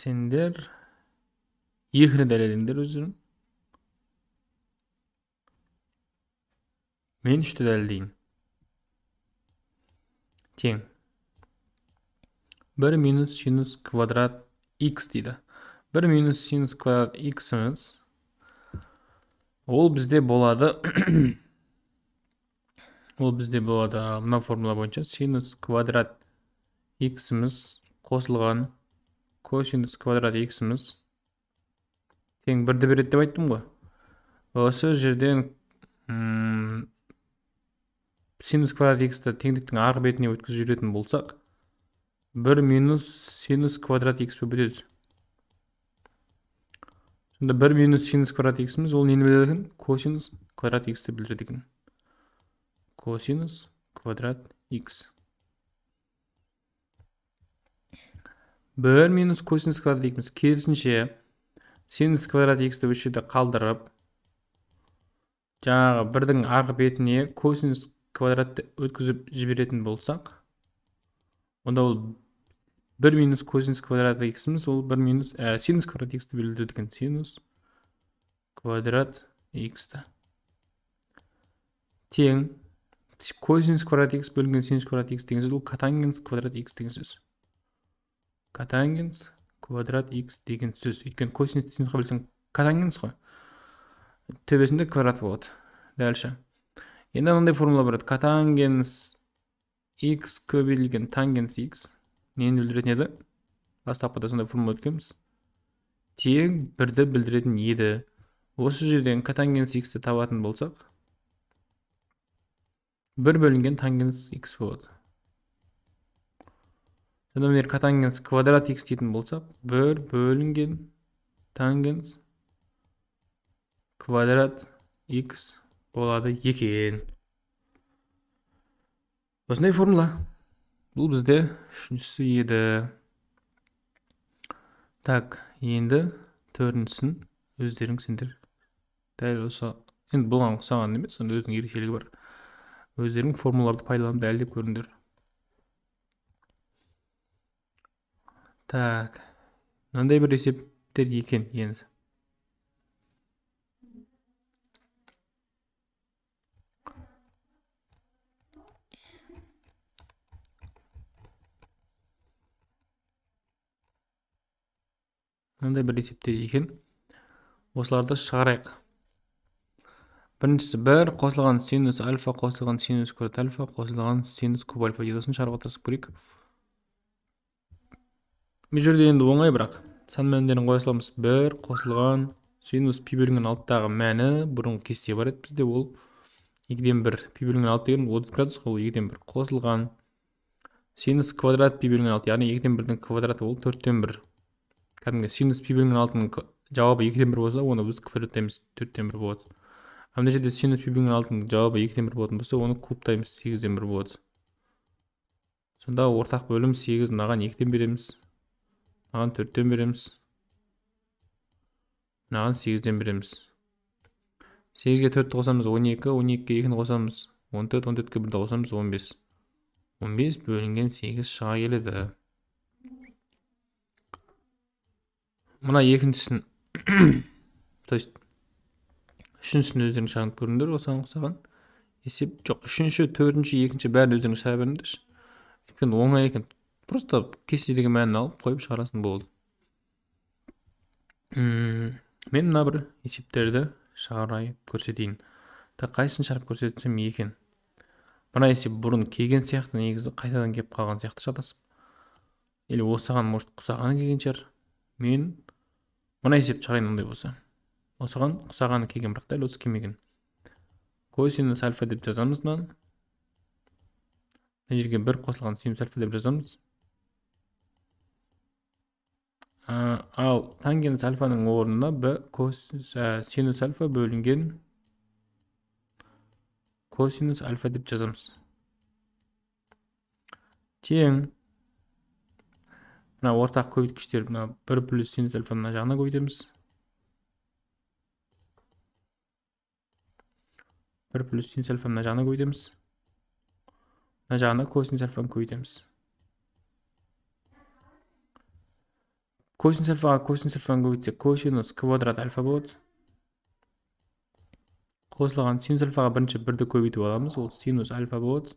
сендер екіні дәлелдеңдер өздерің мен үшті дәлелдейін. тең 1 минус синус квадрат x дейді 1 минус синус квадрат x xіміз ол бізде болады ол бізде болады мына формула бойынша синус квадрат xіміз қосылған косинус квадрат xіміз тең бірді береді деп айттым ғой осы жерден синус квадрат x-ті теңдіктің арғы бетіне өткізіп жіберетін болсақ бір минус синус квадрат х өтеді сонда бір минус синус квадрат х ол нені білдіреді екен косинус квадрат х-ті білдіреді екен косинус квадрат х бір минус косинус квадрат х-міз керісінше синус квадрат х-ті осы жерде қалдырып жаңағы бірдің арғы бетіне косинус квадратты өткізіп жіберетін болсақ онда ол бір минус косинус квадрат х ол бір минус ә, синус квадрат х-ті екен синус квадрат х-ті тең косинус квадрат х бөлінген синус квадрат х деген сөз ол катангенс квадрат х деген сөз катангенс квадрат х деген сөз өйткені косинус синусқа бөлсең катангенс қой төбесінде квадрат болады дальше енді мынандай формула бар катангенс х көбейтілген тангенс х нені білдіретін еді бастапқыда сондай формула өткенбіз тең бірді білдіретін еді осы жерден катангенс х-ті табатын болсақ бір бөлінген тангенс x болады содан бері катангенс квадрат х дейтін болсақ бір бөлінген тангенс квадрат x болады екен осындай формула бұл бізде үшіншісі еді так енді төртіншісін өздерің сендер дәл осы енді бұған ұқсаған емес оның өзінің ерекшелігі бар өздерің формулаларды пайдаланып дәлелдеп көріңдер так мынандай бір есептер екен енді мынандай бір есептер екен осыларды шығарайық біріншісі бір қосылған синус альфа қосылған синус квадрат альфа қосылған синус куб альфа дейді осыны шығаруға тырысып көрейік бұл жерде енді оңай бірақ сан мәндерін қоя саламыз бір қосылған синус пи бөлінген алтыдағы мәні бұрынғы кесте бар еді бізде ол екіден бір пи бөлінген алты деген отыз градус қой ол екіден бір қосылған синус квадрат пи бөлінген алты яғни екіден бірдің квадраты ол төрттен бір кәдімгі синус пи бөлінген алтының жауабы екіден бір болса оны біз квадраттаймыз төрттен бір болады ал мына жерде синус пи бөлінген алтының жауабы екіден бір болатын болса оны кубтаймыз сегізден бір болады сонда ортақ бөлім сегіз мынаған екіден береміз мынаған төрттен береміз мынаған сегізден береміз сегізге төртті қосамыз он екі он екіге екіні қосамыз он төрт он төртке бірді қосамыз он бес он бес бөлінген сегіз шыға келеді мына екіншісін то есть үшіншісін өздерің шағынып көріңдер осыған ұқсаған есеп жоқ үшінші төртінші екінші бәрін өздерің шығара беріңдерші өйткені оңай екен просто кестедегі мәнін алып қойып шығарасың болды мен мына бір есептерді шығарайын көрсетейін так қайсысын шығарып көрсетсем екен мына есеп бұрын келген сияқты негізі қайтадан келіп қалған сияқты шатасып или осыған может ұқсаған келген шығар мен мына есепті шығарайын ондай болса осыған ұқсағаны келген бірақ дәл осы келмеген косинус альфа деп жазамыз мынаны мына жерге бір қосылған синус альфа деп жазамыз ал тангенс альфаның орнына б косинус синус альфа бөлінген косинус альфа деп жазамыз тең мына ортақ көбейткіштер мына бір плюс синус альфа мына жағына көбейтеміз бір плюс синус альфа мына жағына көбейтеміз мына жағына косинус альфаны көбейтеміз косинус альфаға косинус альфаны көбейтсек косинус квадрат альфа болады қосылған синус альфаға бірінші бірді көбейтіп аламыз ол синус альфа болады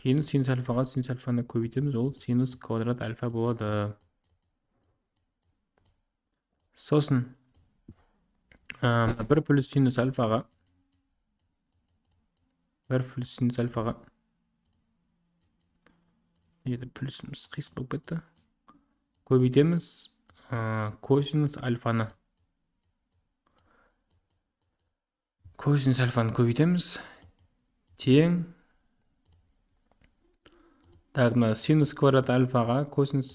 кейін синус альфаға синус альфаны көбейтеміз ол синус квадрат альфа болады сосын бір плюс синус альфаға бір плюс синус альфаға енді плюсіміз қисық болып кетті көбейтеміз ә, косинус альфаны косинус альфаны көбейтеміз тең так мына синус квадрат альфаға косинус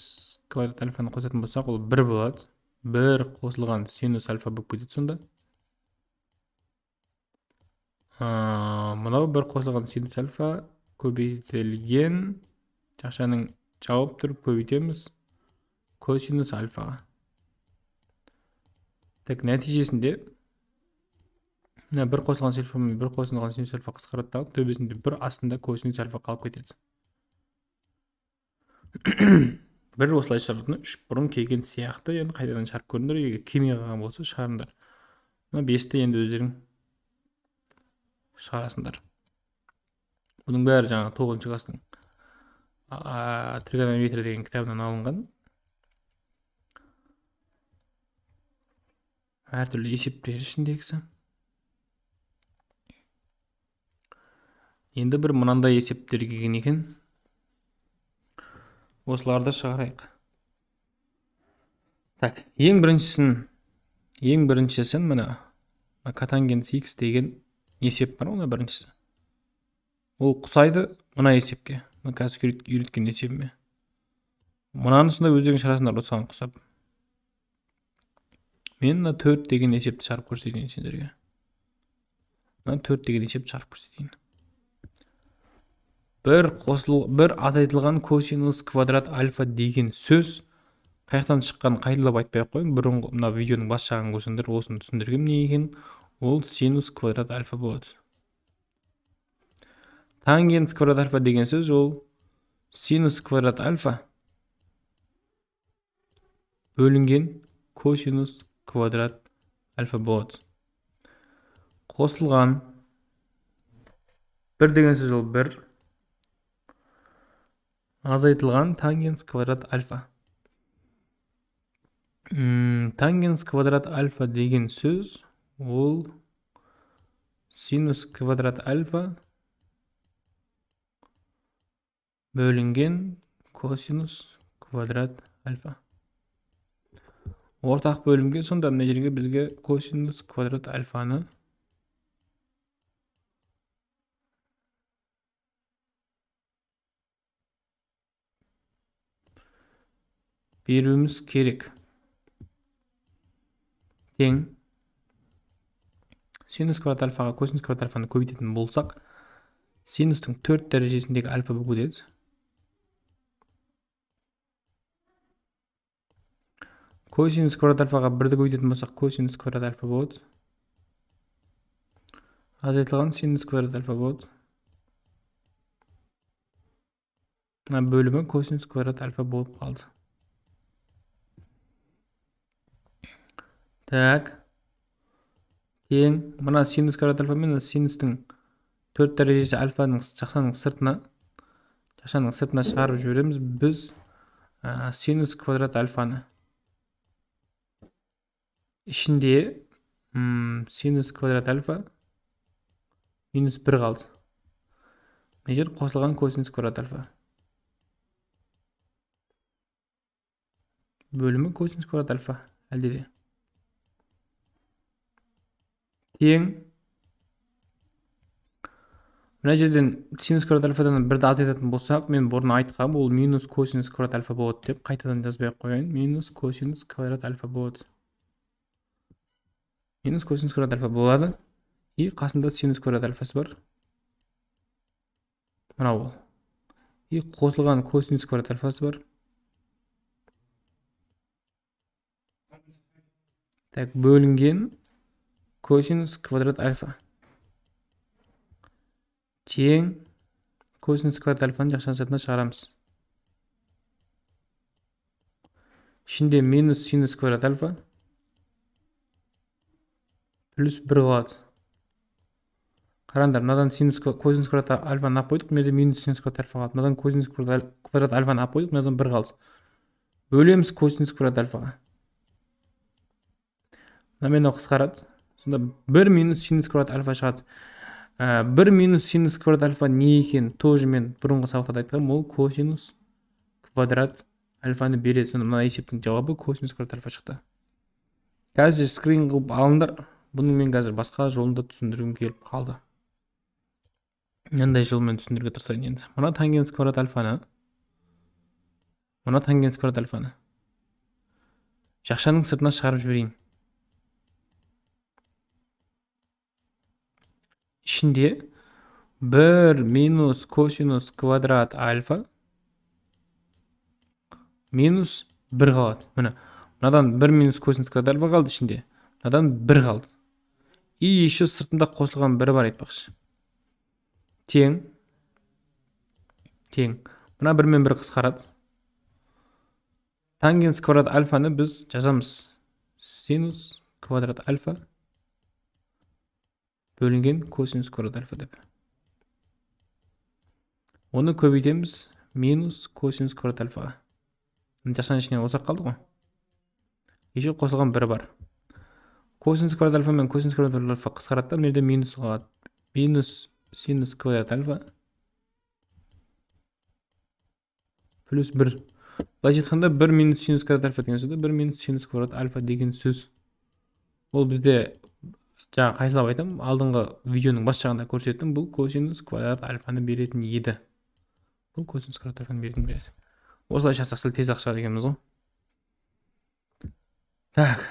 квадрат альфаны қосатын болсақ ол бір болады бір қосылған синус альфа болып кетеді сонда мынау бір қосылған синус альфа көбейтілген жақшаның жауып тұрып көбейтеміз косинус альфаға так нәтижесінде мына бір қосылған синус альфа мен бір қосылған синус альфа қысқарады төбесінде бір астында косинус альфа қалып кетеді бір осылай осылайша үш бұрын келген сияқты енді қайтадан шығарып көріңдер егер келмей қалған болса шығарыңдар мына бесті енді өздерің шығарасыңдар бұның бәрі жаңағы тоғызыншы класстың тригонометрия деген кітабынан алынған әртүрлі есептер ішіндегісі енді бір мынандай есептер келген екен осыларды шығарайық так ең біріншісін ең біріншісін міне катангенс x деген есеп бар мына біріншісі ол құсайды мына есепке мына қазір үйреткен есебіме мынанысында өздерің шығарасыңдар осыған құсап мен мына төрт деген есепті шығарып көрсетейін сендерге мына төрт деген есепті шығарып көрсетейін бір қосыл бір азайтылған косинус квадрат альфа деген сөз қаяқтан шыққанын қайталап айтпай ақ қояйын бұрынғы мына видеоның бас жағын көрсеңдер осыны не екен ол синус квадрат альфа болады тангенс квадрат альфа деген сөз ол синус квадрат альфа бөлінген косинус квадрат альфа болады қосылған бір деген сөз ол бір азайтылған тангенс квадрат альфа тангенс квадрат альфа деген сөз ол синус квадрат альфа бөлінген косинус квадрат альфа ортақ бөлімге сонда мына жерге бізге косинус квадрат альфаны беруіміз керек тең синус квадрат альфаға косинус квадрат альфаны көбейтетін болсақ синустың төрт дәрежесіндегі альфа болып кетеді косинус квадрат альфаға бірді көбейтетін болсақ косинус квадрат альфа болады азайтылған синус квадрат альфа болады мына бөлімі косинус квадрат альфа болып қалды Так. Тең. Мына синус квадрат альфа мен синустың 4 дәрежесі альфаның жақсаның сыртына жақшаның сыртына шығарып жібереміз. Біз синус квадрат альфаны ішінде синус квадрат альфа минус бір қалды мына жер қосылған косинус квадрат альфа бөлімі косинус квадрат альфа әлде де ең мына жерден синус квадрат альфадан бірді азайтатын болсақ мен бұрын айтқанмын ол минус косинус квадрат альфа болады деп қайтадан жазбай ақ қояйын минус косинус квадрат альфа болады минус косинус квадрат альфа болады и қасында синус квадрат альфасы бар мынау ол и қосылған косинус квадрат альфасы бар так бөлінген косинус квадрат альфа тең косинус квадрат альфаны жақшаның сыртына шығарамыз ішінде минус синус квадрат альфа плюс бір қалады қараңдар мынадан синус косинус квадрат альфаны алып қойдық мына жерде минус синус квадрат альфа қалды мынадан косинус квадрат альфаны алып қойдық мынадан бір қалды бөлеміз косинус квадрат альфаға мен мынау қысқарады сонда бір минус синус квадрат альфа шығады ә, бір минус синус квадрат альфа не екен, тоже мен бұрынғы сабақтарда айтқанмын ол косинус квадрат альфаны береді сонда мына есептің жауабы косинус квадрат альфа шықты қазір скрин қылып алыңдар бұны мен қазір басқа жолында түсіндіргім келіп қалды мынандай жолмен түсіндіруге тырысайын енді мына тангенс квадрат альфаны мына тангенс квадрат альфаны жақшаның сыртына шығарып жіберейін ішінде 1 минус косинус квадрат альфа минус 1 қалады міне мынадан 1 минус косинус квадрат альфа қалды ішінде мынадан 1 қалды и еще сыртында қосылған бірі бар айтпақшы тең тең мына бірмен бір қысқарады тангенс квадрат альфаны біз жазамыз синус квадрат альфа бөлінген косинус квадрат альфа деп оны көбейтеміз минус косинус квадрат альфаға жақшаның ішінен қосақ қалды ғой еще қосылған бір бар косинус квадрат альфа мен косинус квадрат альфа қысқарады да мына жерде минус қалады минус синус квадрат альфа плюс бір былайша айтқанда бір минус синус квадрат альфа деген сөз бір минус синус квадрат альфа деген сөз ол бізде жаңа қайталап айтамын алдыңғы видеоның бас жағында көрсеттім бұл косинус квадрат альфаны беретін еді бұл косинус квадрат альфаны беретін еді осылайша жасақ сәл тез ақ шығады екенбіз ғой так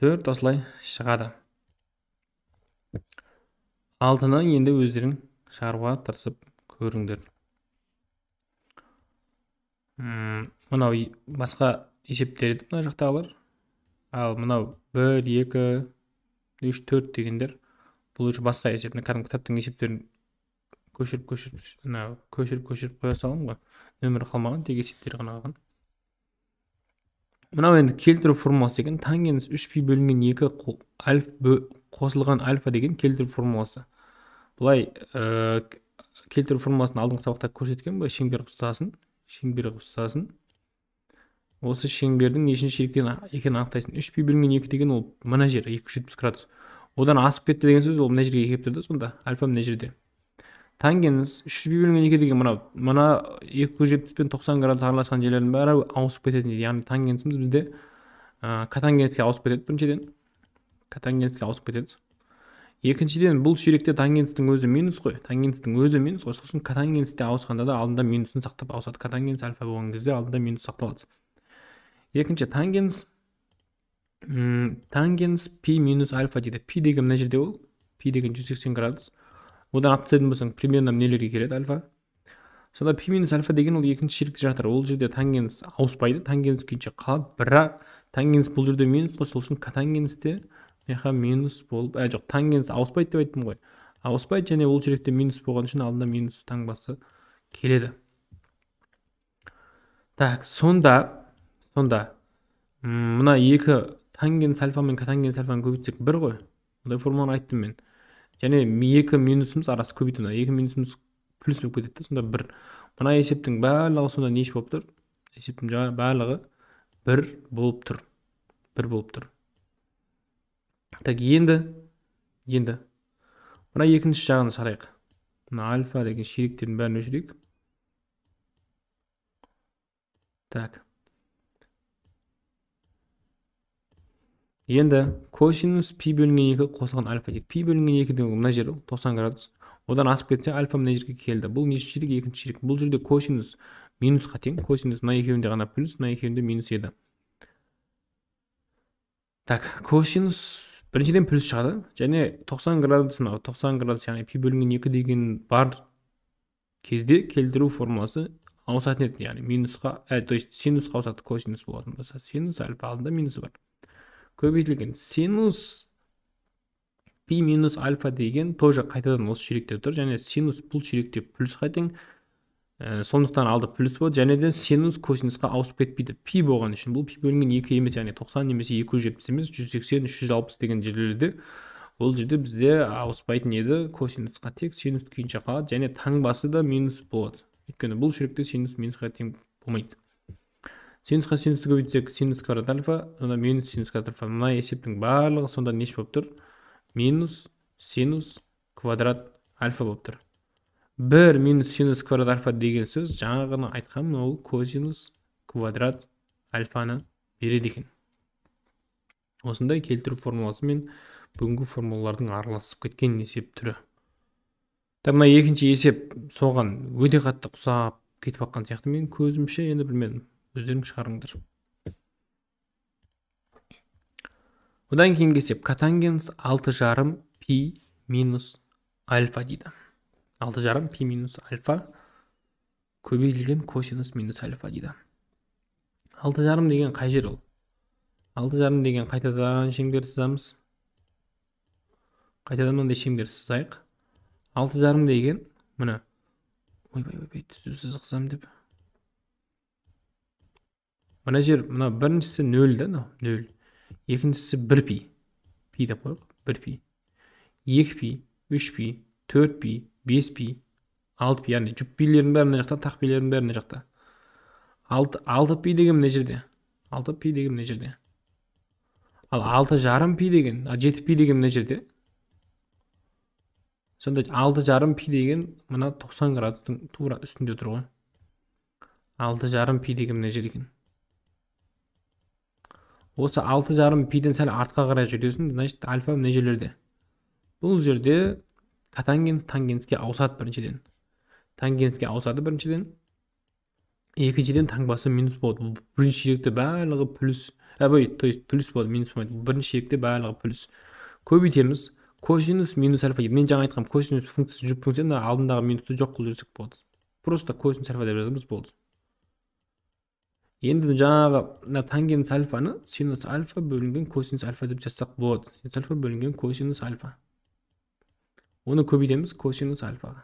төрт осылай шығады алтыны енді өздерің шығаруға тырысып көріңдер мынау басқа есептер еді мына жақтағылар ал мынау бір екі үш төрт дегендер бұл уже басқа есеп кәдімгі кітаптың есептерін көшіріп көшіріп ана көшіріп көшіріп қоя салған ғой нөмір қалмаған тек есептер ғана қалған мынау енді келтіру формуласы екен тангенс үш пи бөлінген екі альф қосылған альфа деген келтіру формуласы былай ә, келтіру формуласын алдыңғы сабақта көрсеткенмін ғой шеңбер қысқасын шеңбер осы шеңбердің нешінші ширектен екенін анықтайсың үш пи бөлінген екі деген ол мына жер екі жүз жетпіс градус одан асып кетті деген сөз ол мына жерге келіп тұр да сонда альфа мына жерде тангенс үш пи мен екі деген мынау мына екі жүз жетпіс пен тоқсан градус араласқан жерлердің бәрі ауысып кететін дейді яғни тангенсіміз бізде ә, катангенске ауысып кетеді біріншіден катангенске ауысып кетеді екіншіден бұл ширекте тангенстің өзі минус қой тангенстің өзі минус қой сосын катангенсте ауысқанда да алдында минусын сақтап ауысады катангенс альфа болған кезде алдында минус сақталады екінші тангенс тангенс пи минус альфа дейді пи деген мына жерде ол пи деген 180 градус одан тастайтын болсаң примерно мынелерге келеді альфа сонда пи минус альфа деген ол екінші ширікте жатыр ол жерде тангенс ауыспайды тангенс күйінше қалады бірақ тангенс бұл жерде минус қой сол үшін те мына минус болып ә, жоқ тангенс ауыспайды деп айттым ғой ауыспайды және ол ширекте минус болған үшін алдында минус таңбасы келеді так сонда сонда мына екі тангенс альфа мен котангенс альфаны көбейтсек бір ғой ондай формуланы айттым мен және екі минусымыз арасы көбейді екі минусымыз плюс болып кетеді сонда бір мына есептің барлығы сонда неше болып тұр есептің жаңа барлығы бір болып тұр бір болып тұр так енді енді мына екінші жағын шығарайық мына альфа деген ширектердің бәрін өшірейік так енді косинус пи бөлінген екі қосылған альфа пи бөлінген екі деген мына жер тоқсан градус одан асып кетсе альфа мына жерге келді бұл неше ширек екінші ширек бұл жерде косинус минусқа тең косинус мына екеуінде ғана плюс мына екеуінде минус еді так косинус біріншіден плюс шығады және 90 градус мынау тоқсан градус яғни пи бөлінген екі деген бар кезде келтіру формуласы ауысатын еді яғни минусқа э, то есть синусқа ауысады косинус болатын болса синус альфа алдында минусы бар көбейтілген синус пи минус альфа деген тоже қайтадан осы ширекте тұр және синус бұл ширекте плюс тең ә, сондықтан алды плюс болады және де синус косинусқа ауысып кетпейді пи болған үшін бұл пи бөлінген екі емес яғни тоқсан немесе екі жүз жетпіс емес жүз сексен үш жүз алпыс деген жерлерде ол жерде бізде ауыспайтын еді косинусқа тек синус күйінше қалады және таңбасы да минус болады өйткені бұл ширекте синус минусқа тең болмайды синусқа синусты көбейтсек синус квадрат альфа сонда минус синус квадрат альфа мына есептің барлығы сонда неше болып тұр минус синус квадрат альфа болып тұр бір минус синус квадрат альфа деген сөз жаңа ғана айтқанмын ол косинус квадрат альфаны береді екен осындай келтіру формуласы мен бүгінгі формулалардың араласып кеткен есеп түрі так мына екінші есеп соған өте қатты ұқсап кетіп жатқан сияқты менің көзімше енді білмедім өздерің шығарыңдар одан кейінгі есеп катангенс алты жарым пи минус альфа дейді алты жарым пи минус альфа көбейтілген косинус минус альфа дейді алты жарым деген қай жер ол алты жарым деген қайтадан шеңбер сызамыз қайтадан мынандай шеңбер сызайық алты жарым деген міне ойбай ойбай түзу сызамын деп мына жер мына біріншісі нөл да мынау нөл екіншісі бір пи пи деп қояйық бір пи екі пи үш пи төрт пи бес пи алты пи яғни жұп пилердің бәрі мына жақта тақ пилердің бәрі мына жақта алты алты пи деген мына жерде алты пи деген мына жерде ал алты жарым пи деген жеті пи деген мына жерде сонда алты жарым пи деген мына тоқсан градустың тура үстінде тұр ғой алты жарым пи деген мына жер екен осы алты жарым пиден сәл артқа қарай жүресің значит альфа мына жерлерде бұл жерде катангенс тангенске ауысады біріншіден тангенске ауысады біріншіден екіншіден таңбасы минус болады бірінші ширекте барлығы плюс әбой то есть плюс болады минус болмайды бірінші ширекте барлығы плюс көбейтеміз косинус минус альфа мен жаңа айтқанмын косинус функциясы жұп функция мына алдындағы минусты жоқ қылып жіберсек болады просто косинус альфа деп жазамыз болды енді жаңағы мына тангенс альфаны синус альфа бөлінген косинус альфа деп жазсақ болады синус альфа бөлінген косинус альфа оны көбейтеміз косинус альфаға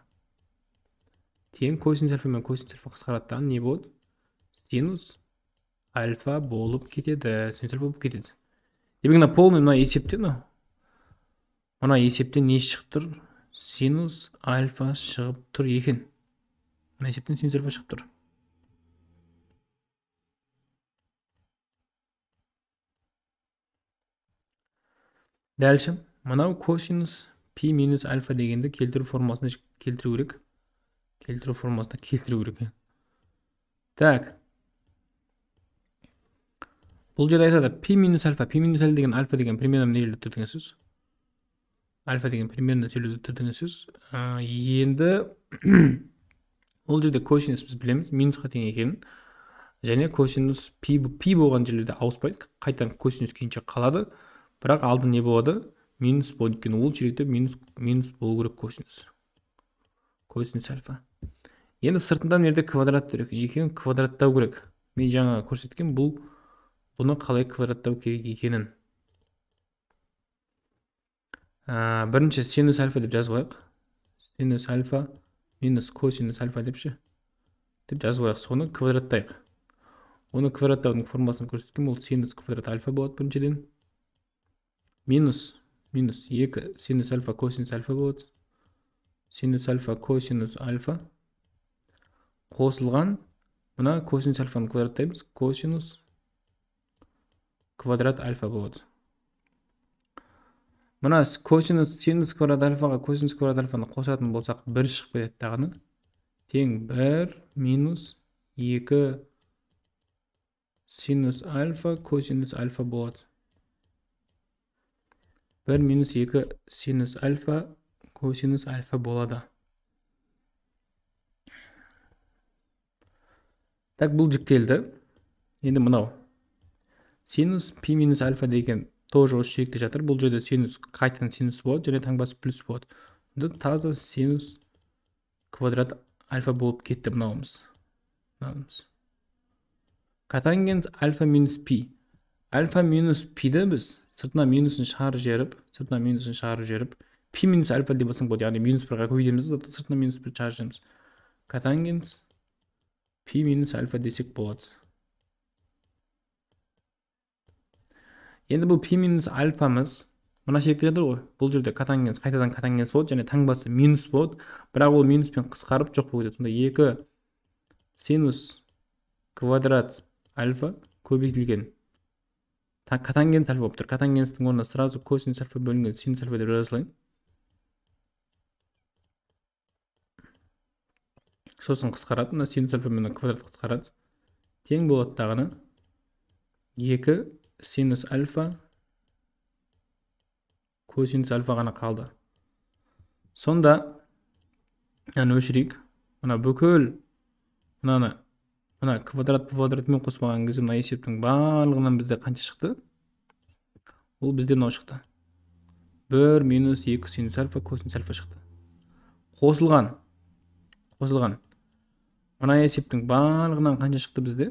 тең косинус альфа мен косинус альфа қысқарады не болады синус альфа болып кетеді синус альфа болып кетеді демек мына полный мына есепте мына есептен не шығып тұр синус альфа шығып тұр екен мына есептен синус альфа шығып тұр дальше мынау косинус пи минус альфа дегенді келтіру формасына келтіру керек келтіру формасына келтіру керек так бұл жерде айтады пи минус альфа пи минус альфа деген альфа деген примерно мына жерде тұр деген сөз альфа деген примерно сөйлеуде тұр деген сөз енді ол жерде косинус біз білеміз минусқа тең екенін және косинус пи, пи болған жерлерде ауыспайды қайтадан косинус күйінше қалады бірақ алды не болады минус болды өйткені ол жерде минус минус болу керек косинус косинус альфа енді сыртында мына жерде квадрат тұр екен екеуін квадраттау керек мен жаңа көрсеткен бұл бұны қалай квадраттау керек екенін ә, бірінші синус альфа деп жазып алайық синус альфа минус косинус альфа деп ше деп жазып алайық соны квадраттайық оны квадраттаудың формасын көрсеткен ол синус квадрат альфа болады біріншіден минус минус екі синус альфа косинус альфа болады синус альфа косинус альфа қосылған мына косинус альфаны квадраттаймыз косинус квадрат альфа болады мына косинус синус квадрат альфаға косинус квадрат альфаны қосатын болсақ бір шығып кетеді дағыны тең бір минус екі синус альфа косинус альфа болады 1 минус 2 синус альфа косинус альфа болады так бұл жүктелді. енді мынау синус пи минус альфа деген тоже осы шекте жатыр бұл жерде синус қайтадан синус болады және таңбасы плюс болады таза синус квадрат альфа болып кетті мынауымыз мынауымыз катангенс альфа минус пи альфа минус пиді біз сыртына минусын шығарып жіберіп сыртына минусын шығарып жіберіп пи минус альфа деп алсаң болады яғни минус бірға көбейтеміз сыртына минус бір шығарып жібереміз котангенс пи минус альфа десек болады енді бұл пи минус альфамыз мына жатыр ғой бұл жерде катангенс қайтадан катангенс болады және таңбасы минус болады бірақ ол минуспен қысқарып жоқ болып кетеді сонда екі синус квадрат альфа көбейтілген катанген альфа болып тұр катангенстің орнына сразу косинус альфа бөлінген синус альфа деп жаза салайын сосын қысқарады мына синус альфа мына квадрат қысқарады тең болады тағыны. екі синус альфа косинус альфа ғана қалды сонда мынаны өшірейік мына бүкіл мынаны мына квадрат квадратымен квадратмен қоспаған кезде мына есептің барлығынан бізде қанша шықты ол бізде мынау шықты бір минус екі синус альфа косинус альфа шықты қосылған қосылған мына есептің барлығынан қанша шықты бізде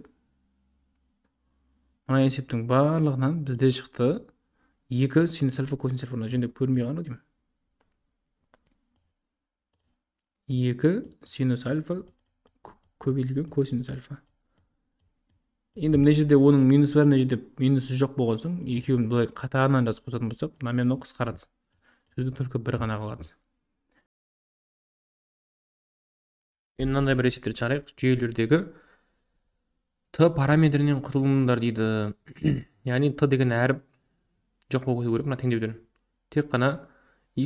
мына есептің барлығынан бізде шықты екі синус альфа косинус альфа мына жерде көрінбей қалған ғой деймін екі синус альфа көбейтілген косинус альфа енді мына жерде оның минусы бар мына жерде минусы жоқ болған соң екеуін былай қатарынан жазып қосатын болсақ мына мен мынау қысқарады сөздің только бір ғана қалады енді мынандай бір есептерді шығарайық жүйелердегі т параметрінен құрылымдар дейді яғни т деген әріп жоқ болып кету керек мына теңдеуден тек қана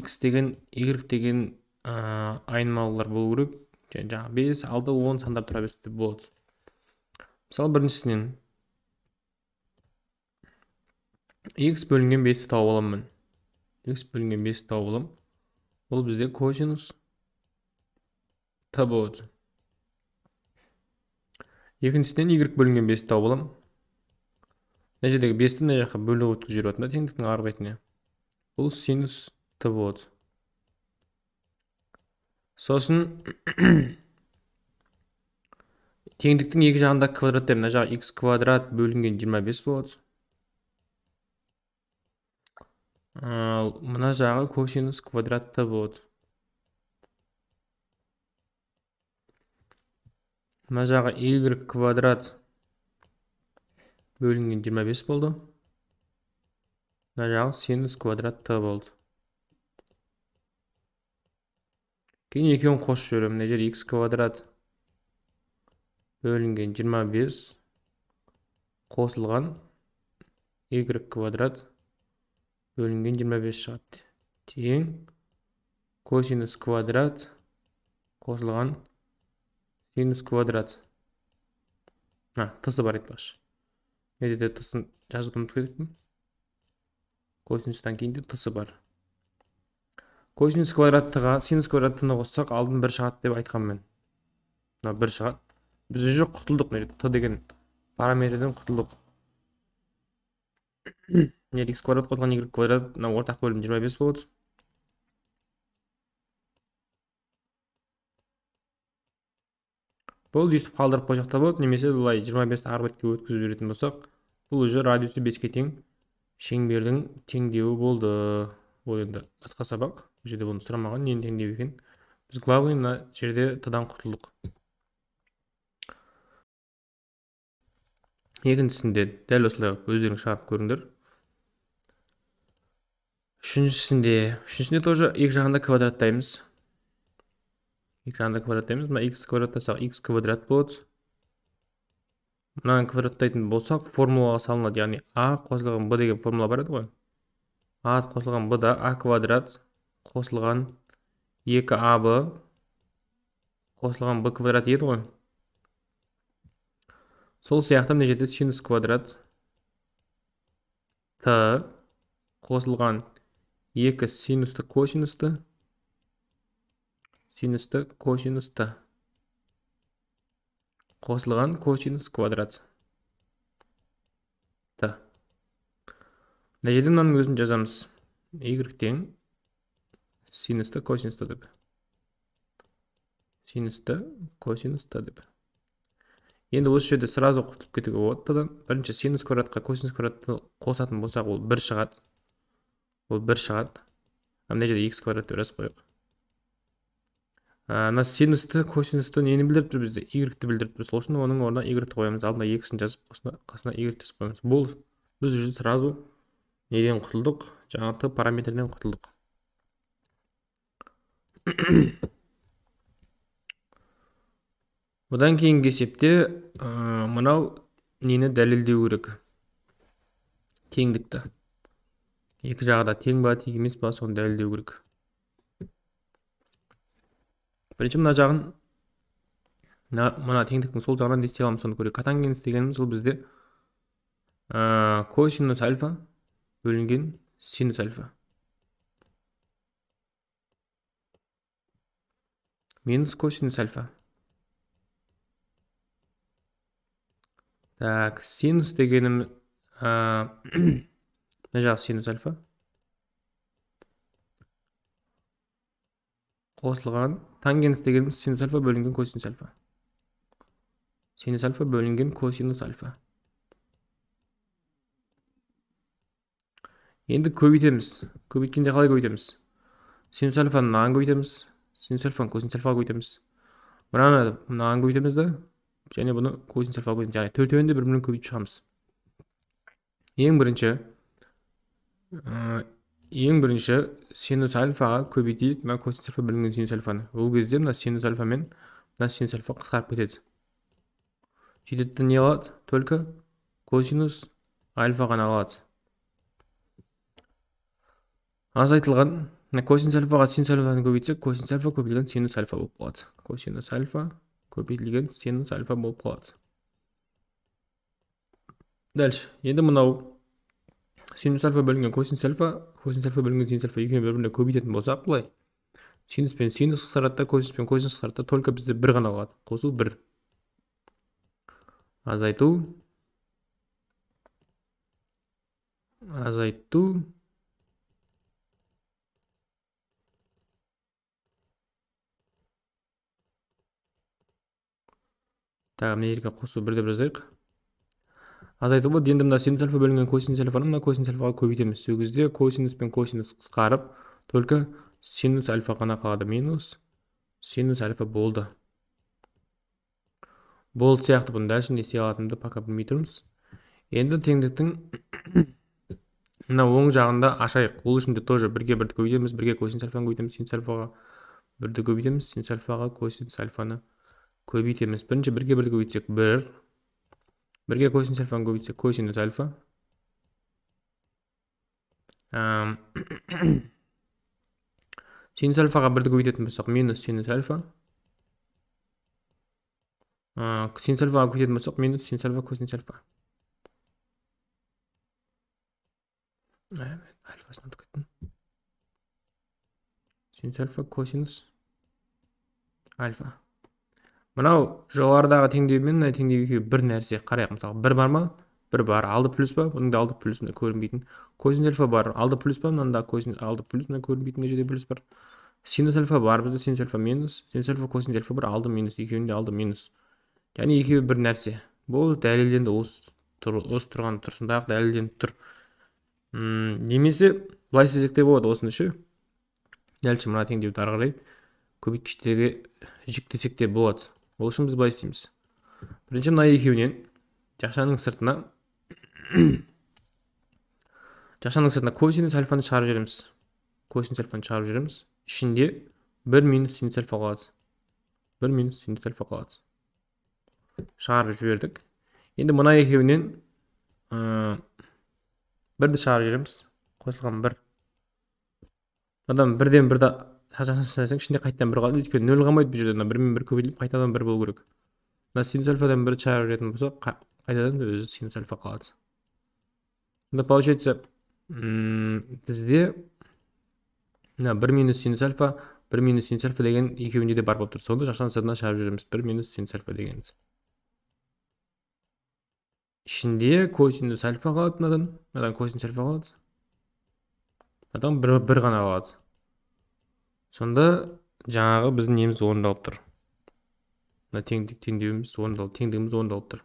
x деген y деген айнымалылар болу керек жаңағы бес алты он сандар тұра берсе де болады мысалы біріншісінен x бөлінген бесті тауып аламын мен x бөлінген бесті тауып аламын ол бізде косинус т болады екіншісінен y бөлінген бесті тауып аламын мына жердегі бесті мына жаққа бөліп өткізіп жіберіп жатырмын да теңдіктің арғы бетіне бұл синус т болады сосын теңдіктің екі жағында квадрат мына жағы x квадрат бөлінген 25 болады ал мына жағы косинус квадратта болады мына жағы y квадрат бөлінген 25 болды мына жағы синус квадратта болды кейін екеуін қосып жіберемін мына жер x квадрат бөлінген 25 қосылған y квадрат бөлінген 25 шығады тең косинус квадрат қосылған синус квадрат а тысы бар айтпақшы мен де тысын жазуды ұмытып кетіппін косинустан кейін де тысы бар косинус квадраттыға синус квадраттыны қоссақ алдын бір шығады деп айтқанмын мен мына бір шығады біз уже құтылдық т деген параметрден құтылдық міне x квадрат қосылған y квадрат мына ортақ бөлім жиырма бес болып отыр бұл дүйсіп қалдырып қойсақ та болады немесе былай 25 бесті ары бетке өткізіп жіберетін болсақ бұл уже радиусы беске тең шеңбердің теңдеуі болды бұл енді басқа сабақ бұл жерде бұны сұрамаған нені теңдеу екен біз главный мына жерде тдан құтылдық екіншісінде дәл осылай қылып өздерің шығарып көріңдер үшіншісінде үшіншісінде тоже екі жағында квадраттаймыз екі жағында квадраттаймыз мына x квадраттасақ x квадрат болады мынаны квадраттайтын болсақ формулаға салынады яғни а қосылған б деген формула бар еді ғой а қосылған б да а квадрат қосылған 2аб қосылған b квадрат еді ғой сол сияқты мына жерде синус квадрат т қосылған екі синусты косинусты синусты косинусты қосылған косинус квадрат т мына жерде мынаның өзін жазамыз y тең синуста т деп синусты косинусты деп енді осы жерде сразу құтылып кетуге болады бірінші синус квадратқа косинус квадратты қосатын болсақ ол бір шығады ол бір шығады а мына жерде x квадрат деп жазып қояйық мына синусты косинусты нені білдіріп тұр бізде y ді білдіріп тұр сол үшін оның орнына y ді қоямыз алдына x-ін жазып қасына y жазып қоямыз бұл біз уже сразу неден құтылдық жаңағы параметрден құтылдық бұдан кейінгі есепте ә, мынау нені дәлелдеу керек теңдікті екі жағы да тең ба тең емес па соны дәлелдеу керек бірінші мына жағын мына, теңдіктің сол жағынан не істей аламыз соны көрейік котангенс дегеніміз ол бізде ә, косинус альфа бөлінген синус альфа минус косинус альфа так синус дегенім мына жағы синус альфа қосылған тангенс дегеніміз синус альфа бөлінген косинус альфа синус альфа бөлінген косинус альфа енді көбейтеміз көбейткенде қалай көбейтеміз синус альфаны мынаған көбейтеміз косинус kosinselfa көйтеміз мынаны мынаған көбейтеміз да және бұны коинсельфа көбейтеміз яғни төртеуін де бір бірін көбейтіп шығамыз ең бірінші ә, ең бірінші синус альфаға көбейтейік мына косинус альфа бөлінген синус альфаны ол кезде мына синус альфа мен мына синус альфа қысқарып кетеді сөйтеді не қалады только косинус альфа ғана қалады аз айтылған косинус альфа синус альфаны көбейтсек косинус альфа көбейтілген синус альфа болып қалады косинус альфа көбейтілген синус альфа болып қалады дальше енді мынау синус альфа бөлінген косинус альфа косинус альфа бөлінген синус альфа екеуін бір біріне көбейтетін болсақ былай синус пен синус қысқарады да косинус пен косинус қысқарады да только бізде бір ғана қалады қосу бір азайту азайту тағы мына жерге қосу бір деп жазайық азайту болады енді мына синус альфа бөлінген косинус альфаны мына косинус альфаға көбейтеміз сол кезде косинус пен косинус қысқарып только синус альфа ғана қалады минус синус альфа болды болды сияқты бұны дальше не істей алатынымды пока білмей тұрмыз енді теңдіктің мына оң жағында ашайық ол үшін де тоже бірге бірді көбейтеміз бірге косинус альфаны көбейтеміз синус альфаға бірді көбейтеміз синус альфаға косинус альфаны көбейтеміз бірінші бірге бірге көбейтсек бір бірге косинус альфаны көбейтсек косинус альфа синус альфаға бірді көбейтетін болсақ минус синус альфа синус альфаға көбейтетін болсақ минус синус альфа косинус альфа альфасын ұмытып кеттім синус альфа косинус альфа мынау жоғарыдағы теңдеу мен мына теңдеу екеуі бір нәрсе қарайық мысалы бір бар ма бір бар алды плюс па бұның да алды плюсында көрінбейтін косинус альфа бар алды плюс па мынада косинус алды плюс мына көрінбейтін жерде плюс бар синус альфа бар бізде синус альфа минус синус альфа косинус альфа бар алды минус екеуінде де алды минус яғни екеуі бір нәрсе бұл дәлелденді осы тұр осы тұрған тұрсында ақ дәлелденіп тұр немесе былай істесек те болады осыны ше дәлше мына теңдеуді ары қарай көбейткіштерге жіктесек те болады ол үшін біз былай істейміз бірінші мына екеуінен жақшаның сыртына жақшаның сыртына косинус альфаны шығарып жібереміз косинус альфаны шығарып жібереміз ішінде бір минус синус альфа қалады бір минус синус альфа қалады шығарып жібердік енді мына екеуінен ә, бірді шығарып жібереміз қосылған бір одан бірден бірді нәрсенің ішінде қайтадан бір қалады өйткені нөл қалмайды бұл жерде мына бірмен бір көбейтіліп қайтадан бір болу керек мына синус альфадан бір шығарып жіберетін болса қайтадан өзі синус альфа қалады сонда получается бізде мына бір минус синус альфа бір минус синус альфа деген екеуінде де бар болып тұр сонда жақшаның сыртынан шығарып жібереміз бір минус синус альфа дегеніміз ішінде косинус альфа қалады мынадан мынадан косинус альфа қалады мынадан бір, бір ғана қалады сонда жаңағы біздің неміз орындалып тұр мына теңдік теңдеуіміз орындал теңдігіміз орындалып тұр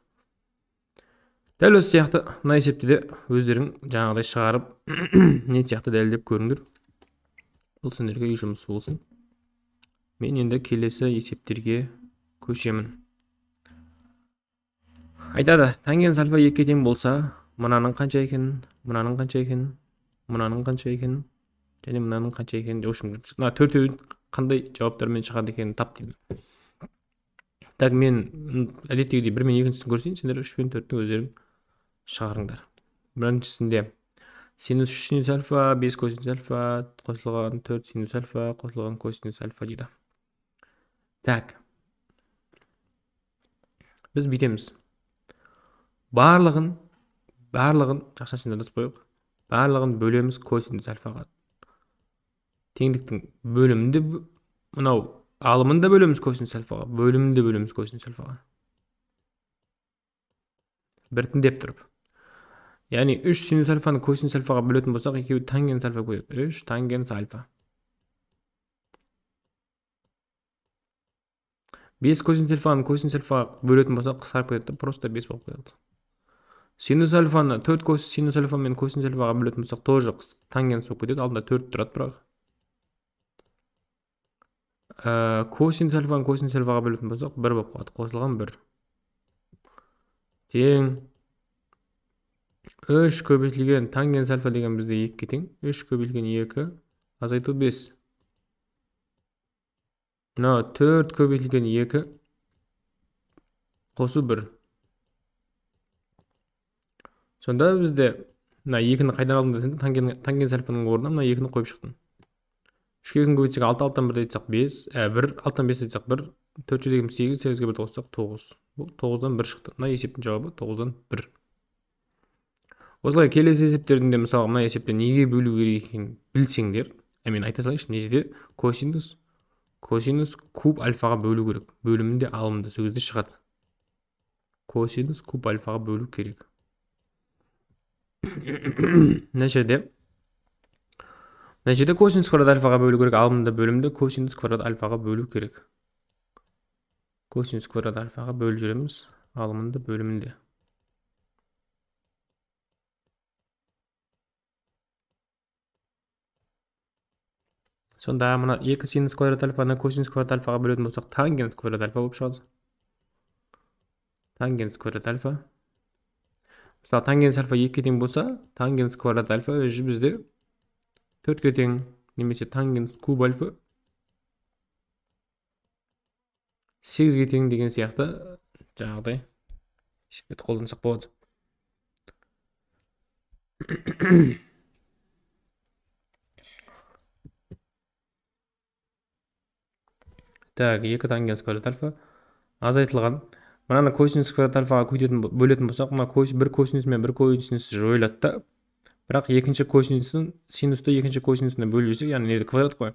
дәл осы сияқты мына есепті де өздерің жаңағыдай шығарып не сияқты дәлелдеп көріңдер бұл сендерге үй жұмысы болсын мен енді келесі есептерге көшемін айтады тангенс альфа екіге тең болса мынаның қанша екенін мынаның қанша екенін мынаның қанша екенін және мынаның қанша екенін в общем мына төртеуін қандай жауаптармен шығады екенін тап дейді так мен әдеттегідей бір мен екіншісін көрсетейін сендер үш пен төрттің өздерің шығарыңдар біріншісінде синус үш синус альфа бес косинус альфа қосылған төрт синус альфа қосылған косинус альфа дейді так біз бүйтеміз барлығын барлығын жақсы жазып қояйық барлығын бөлеміз косинус альфаға теңдіктің бөлімінде мынау алымын да бөлеміз косинус альфаға бөлімін де бөлеміз косинус альфаға біртіндеп тұрып яғни үш синус альфаны косинус альфаға бөлетін болсақ екеуі тангенс альфа болады үш тангенс альфа бес косинус альфаны косинус альфаға бөлетін болсақ қысқарып кетеді просто бес болып кетеді синус альфаны төрт косинус альфа мен косинус альфаға бөлетін болсақ тоже тангенс болып кетеді алдында төрт тұрады бірақ ә, э, косинус альфаны косинус альфаға бөлетін болсақ бір болып қалады қосылған бір тең үш көбейтілген тангенс альфа деген бізде екіге тең үш көбейтілген екі азайту бес мына төрт көбейтілген екі қосу бір сонда бізде мына екіні қайдан алдым десең тангенс альфаның орнына мына екіні қойып шықтың үшке екіні көбейтсек алты алтыдан бірді айтсақ бес ә, бір алтыдан бесті айтсақ бір төрт жүз екіміз сегіз сегізге бірді қоссақ тоғыз бұл тоғыздан бір шықты мына есептің жауабы тоғыздан бір осылай келесі есептердің де мысалы мына есепті неге бөлу керек екенін білсеңдер ә, мен айта салайыншы мына жерде косинус косинус куб альфаға бөлу керек бөлімінде алымды сол кезде шығады косинус куб альфаға бөлу керек мына жерде жерде косинус квадрат альфаға бөлу керек алынды бөлімді косинус квадрат альфаға бөлу керек косинус квадрат альфаға бөліп жібереміз алымында бөлімінде сонда мына екі синус квадрат альфаны косинус квадрат альфаға бөлетін болсақ тангенс квадрат альфа болып шығады тангенс квадрат альфа мысалы тангенс альфа екіге тең болса тангенс квадрат альфа уже бізде төртке тең немесе тангенс куб альфа сегізге тең деген сияқты жаңағыдай шешімдерді қолдансақ болады так екі тангенс квадрат альфа азайтылған мынаны косинус квадрат альфаға бөлетін болсақ мына бір косинус мен бір косинус жойылады да бірақ екінші косинусын, синусты екінші косинусына бөліп жіберсек яғни неде квадрат қой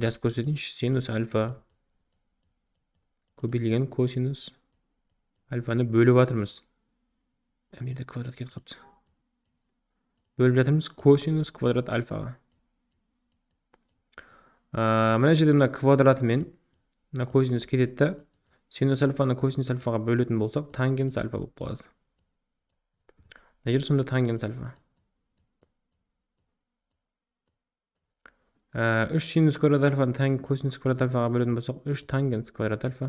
жазып көрсетейінші синус альфа көбейтілген косинус альфаны бөліп жатырмыз мына жерде квадрат кетіп қалыпты бөліп жатырмыз косинус квадрат альфаға мына жерде мына квадратымен мына косинус кетеді да синус альфаны косинус альфаға бөлетін болсақ тангенс альфа болып қалады мына жер сонда тангенс альфа үш синус квадрат альфаны тан косинус квадрат альфаға бөлетін болсақ үш тангенс квадрат альфа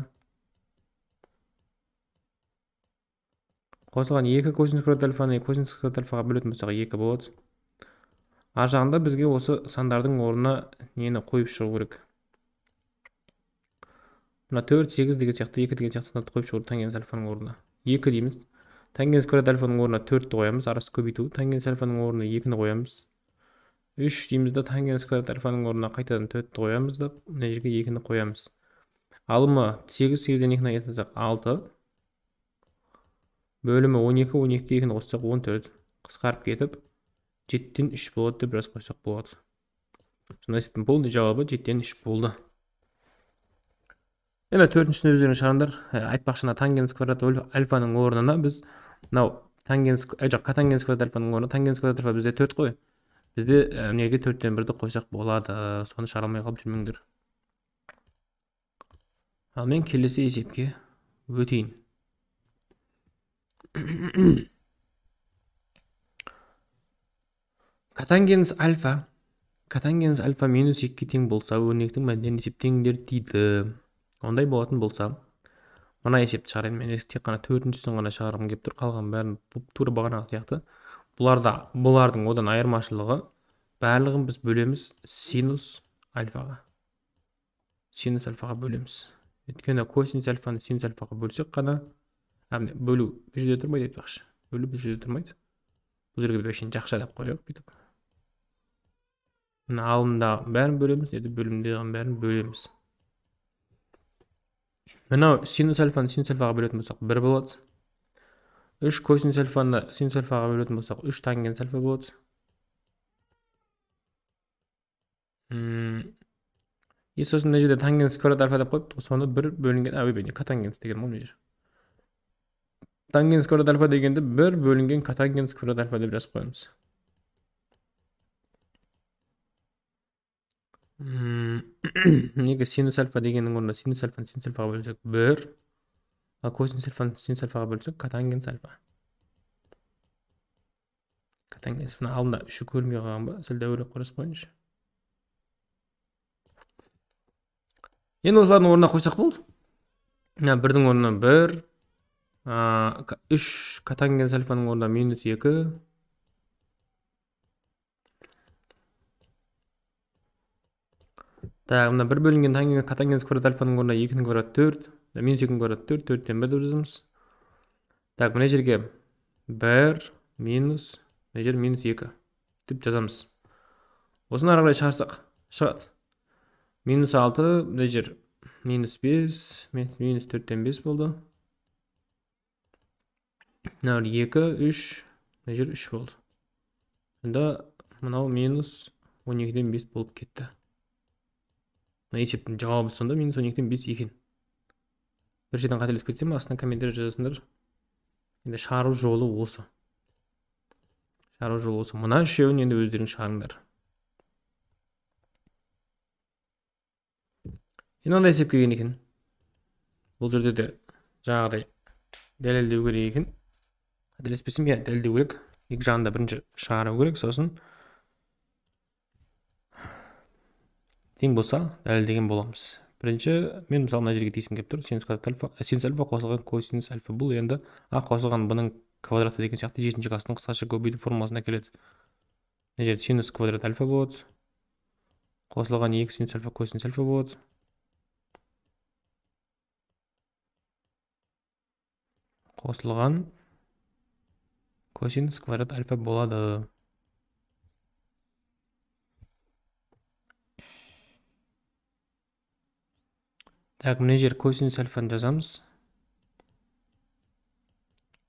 қосылған екі косинус квадрат альфаны косинус квадрат альфаға бөлетін болсақ екі болады ар жағында бізге осы сандардың орнына нені қойып шығу керек мына төрт сегіз деген сияқты екі деген сияқты сандарды қойып шығу керек тангенс альфаның орнына екі дейміз тангенс квадрат альфаның орнына төртті қоямыз арасы көбейту тангенс альфаның орнына екіні қоямыз үш дейміз да тангенс квадрат альфаның орнына қайтадан төртті қоямыз да мына жерге екіні қоямыз алымы сегіз сегізден екіні айтсақ алты бөлімі он екі он екіге екіні қоссақ он төрт қысқарып кетіп жетіден үш болады деп жазып қойсақ болады сонда есептің полный жауабы жетіден үш болды енді төртіншісін өздеріңіз шығарыңдар ә, айтпақшы мына тангенс квадрат альфаның орнына біз мынау тангенс ә, жоқ котангенс квадрат альфаның орнына тангенс квадрат альфа бізде төрт қой бізде неге э, төрттен бірді қойсақ болады э, соны алмай қалып жүрмеңдер ал мен келесі есепке өтейін катангенс альфа катангенс альфа минус екіге тең болса өрнектің мәндерін есептеңдер дейді ондай болатын болса мына есепті шығарайын мен тек қана төртіншісін ғана шығарғым келіп тұр қалған бәрін тура бағанағы сияқты бұларда бұлардың одан айырмашылығы барлығын біз бөлеміз синус альфаға синус альфаға бөлеміз өйткені косинус альфаны синус альфаға бөлсек қана әне бөлу бұл жерде тұрмайды айтпақшы бөлу бұл жерде тұрмайды бұл жерге біз жақша деп қояйық бүйтіп мына алдындағы бәрін бөлеміз енді бөлімдегінің бәрін бөлеміз мынау синус альфаны синус альфаға бөлетін болсақ бір болады үш косинус альфаны синус альфаға бөлетін болсақ үш тангенс альфа болады и сосын мына жерде тангенс квадрат альфа деп қойыпты соны бір бөлінген а катангенс деген ғой мына жер тангенс квадрат альфа дегенді бір бөлінген катангенс квадрат альфа деп жазып қоямыз неге синус альфа дегеннің орнына синус альфаны синус альфаға бөлсек бір косинус альфаны синус альфаға бөлсек катангенс альфа катангенс альфаның алдында үші көрінбей қалған ба сәл дәуірек қарасып қояйыншы енді осылардың орнына қойсақ болды мына бірдің орнына бір үш катангенс альфаның орнына минус екі так мына бір бөлінген катангенс квадрат альфаның орнына екінің квадраты төрт минус екінің квадраты төрт төрттен бірді жазамыз так мына жерге бір минус мына жер минус екі деп жазамыз осыны ары қарай шығарсақ шығады минус алты мына жер минус бес минус төрттен бес болды мынау екі үш мына жер үш болды сонда мынау минус он екіден бес болып кетті мына есептің жауабы сонда минус он екіден бес екен бір жерден қателесіп кетсем астына комментарий жазасыңдар енді шығару жолы осы шығару жолы осы мына үшеуін енді өздерің шығарыңдар енді мынандай есеп келген екен бұл жерде де жаңағыдай дәлелдеу керек екен қателеспесем иә дәлелдеу керек екі жағында бірінші шығару керек сосын тең болса дәлелдеген боламыз бірінші мен мысалы мына жерге тигізгім келіп тұр синус квадрат альфа ә, синус альфа қосылған косинус альфа бұл енді а қосылған бұның квадраты деген сияқты жетінші класстың қысқаша көбейту формуласына келеді мына жерде синус квадрат альфа болады қосылған екі синус альфа косинус альфа болады қосылған косинус квадрат альфа болады так мына жер косинус альфаны жазамыз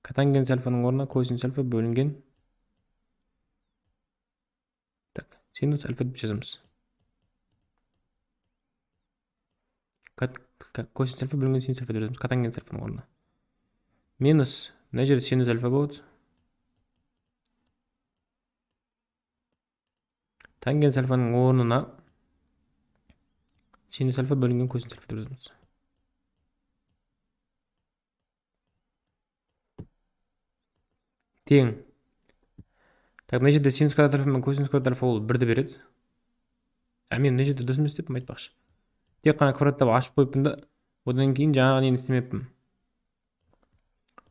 Катангенс альфаның орнына косинус альфа бөлінген так синус альфа деп жазамыз косинус альфа бөлінген синус альфа деп жазамыз Катангенс альфаның орнына минус мына жерде синус альфа болады тангенс альфаның орнына синус альфа бөлінген косинус альфа деп жазамыз тең так мына жерде синус квадрат альфа мен косинус квадрат альфа ол бірді береді а мен мына жерде дұрыс емес деппін айтпақшы тек қана квадраттап ашып қойыппын да одан кейін жаңағы нені істемеппін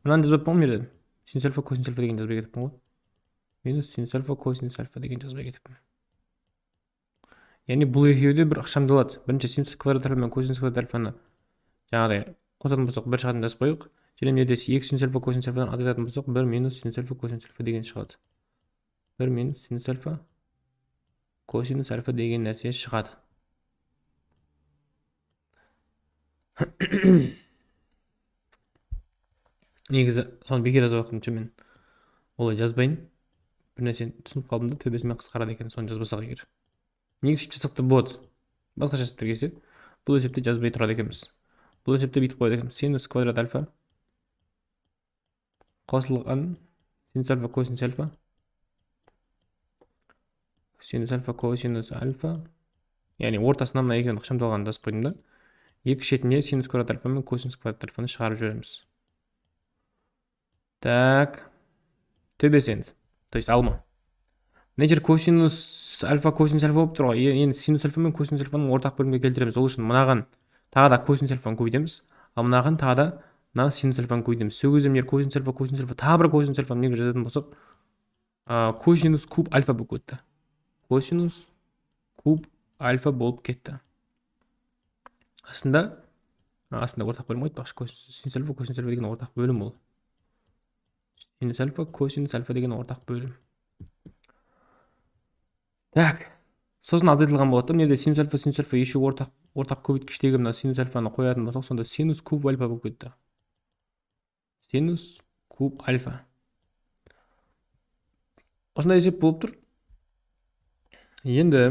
мынаны жазбаппын ғой мына жерде синус альфа косинус альфа деген жазбай кетіппін ғой минус синус альфа косинус альфа деген жазбай кетіппін яғни бұл екеуі де бір ықшамдалады бірінші синус квадрат альфа мен косинус квадрат альфаны жаңағыдай қосатын болсақ бір шығатынын жазып қояйық және мына жерде екі синус альфа косинус альфадан азайтатын болсақ бір минус синус альфа косинус альфа деген шығады бір минус синус альфа косинус альфа деген нәрсе шығады негізі соны бекер жазып жатқанымша мен олай жазбайын бір нәрсені түсініп қалдым да төбесімен қысқарады екен соны жазбасақ егер негізгі та болады басқаша есептер келсе бұл есепті жазбай тұрады екенбіз бұл есепті бүйтіп қояды екенбіз синус квадрат альфа қосылған синус альфа косинус альфа синус альфа косинус альфа яғни ортасына мына екеуін ықшамдалғанын жазып қойдым да екі шетіне синус квадрат альфа мен косинус квадрат альфаны шығарып жібереміз так төбесі енді то есть алма мына жер косинус альфа косинус альфа болып тұр ғой енді синус альфа мен косинус альфаның ортақ бөлімге келтіреміз ол үшін мынаған тағы да косинус альфаны көбейтеміз ал мынаған тағы да мына синус альфаны көбейтеміз сол кезде мына косинус альфа косинус альфа тағы бір косинус альфаны мен жазатын болсақ косинус куб альфа болып кетті косинус куб альфа болып кетті астында астында ортақ бөлім ғой айтпақшы синус альфа косинус альфа деген ортақ бөлім ол синус альфа косинус альфа деген ортақ бөлім так сосын азайтылған болады да мына жерде синус альфа синус альфа еще ортақ ортақ көбейткіштегі мына синус альфаны қоятын болсақ сонда синус куб альфа болып кетті синус куб альфа осындай есеп болып тұр енді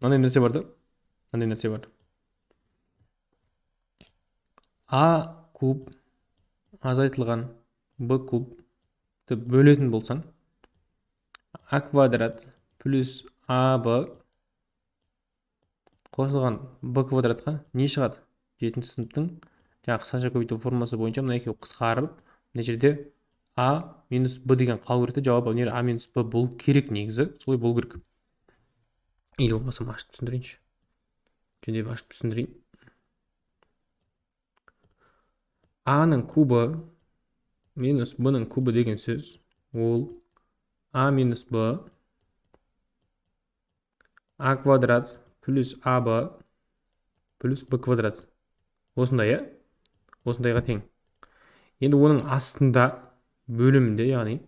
мынандай нәрсе бар да мынандай нәрсе бар а куб азайтылған б кубты бөлетін болсаң а квадрат плюс а б қосылған б квадратқа не шығады жетінші сыныптың жаңағы қысқаша көбейту формуласы бойынша мына екеуі қысқарып мына жерде а минус б деген қалу керек жауап мына а минус б болу керек негізі солай болу керек или болмаса ашып түсіндірейінші жөндеп ашып түсіндірейін А-ның кубы минус Б-ның кубы деген сөз ол а минус б а квадрат плюс б плюс б квадрат осындай иә осындайға тең енді оның астында бөлімінде, яғни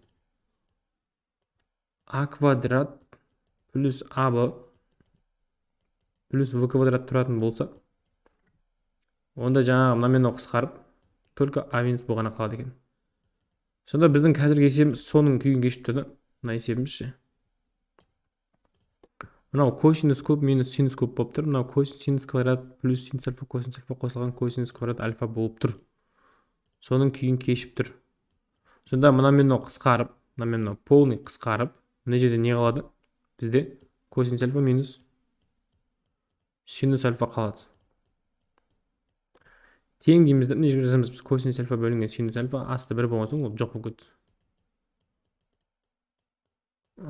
а квадрат плюс б плюс в квадрат тұратын болса онда жаңағы мынамен қысқарып только а минус б ғана қалады екен сонда біздің қазіргі есебіміз соның күйін кешіп тұр да мына есебіміз мынау косинус куб минус синус куб болып тұр мынау косинус синус квадрат плюс синус альфа косинус альфа қосылған косинус квадрат альфа болып тұр соның күйін кешіп тұр сонда мына мен мынау қысқарып мына мен мынау полный қысқарып мына жерде не қалады бізде косинус альфа минус синус альфа қалады тең дейміз да мына жерге жазамыз біз косинус альфа бөлінген синус альфа асты бір болған соң ол жоқ болып кетті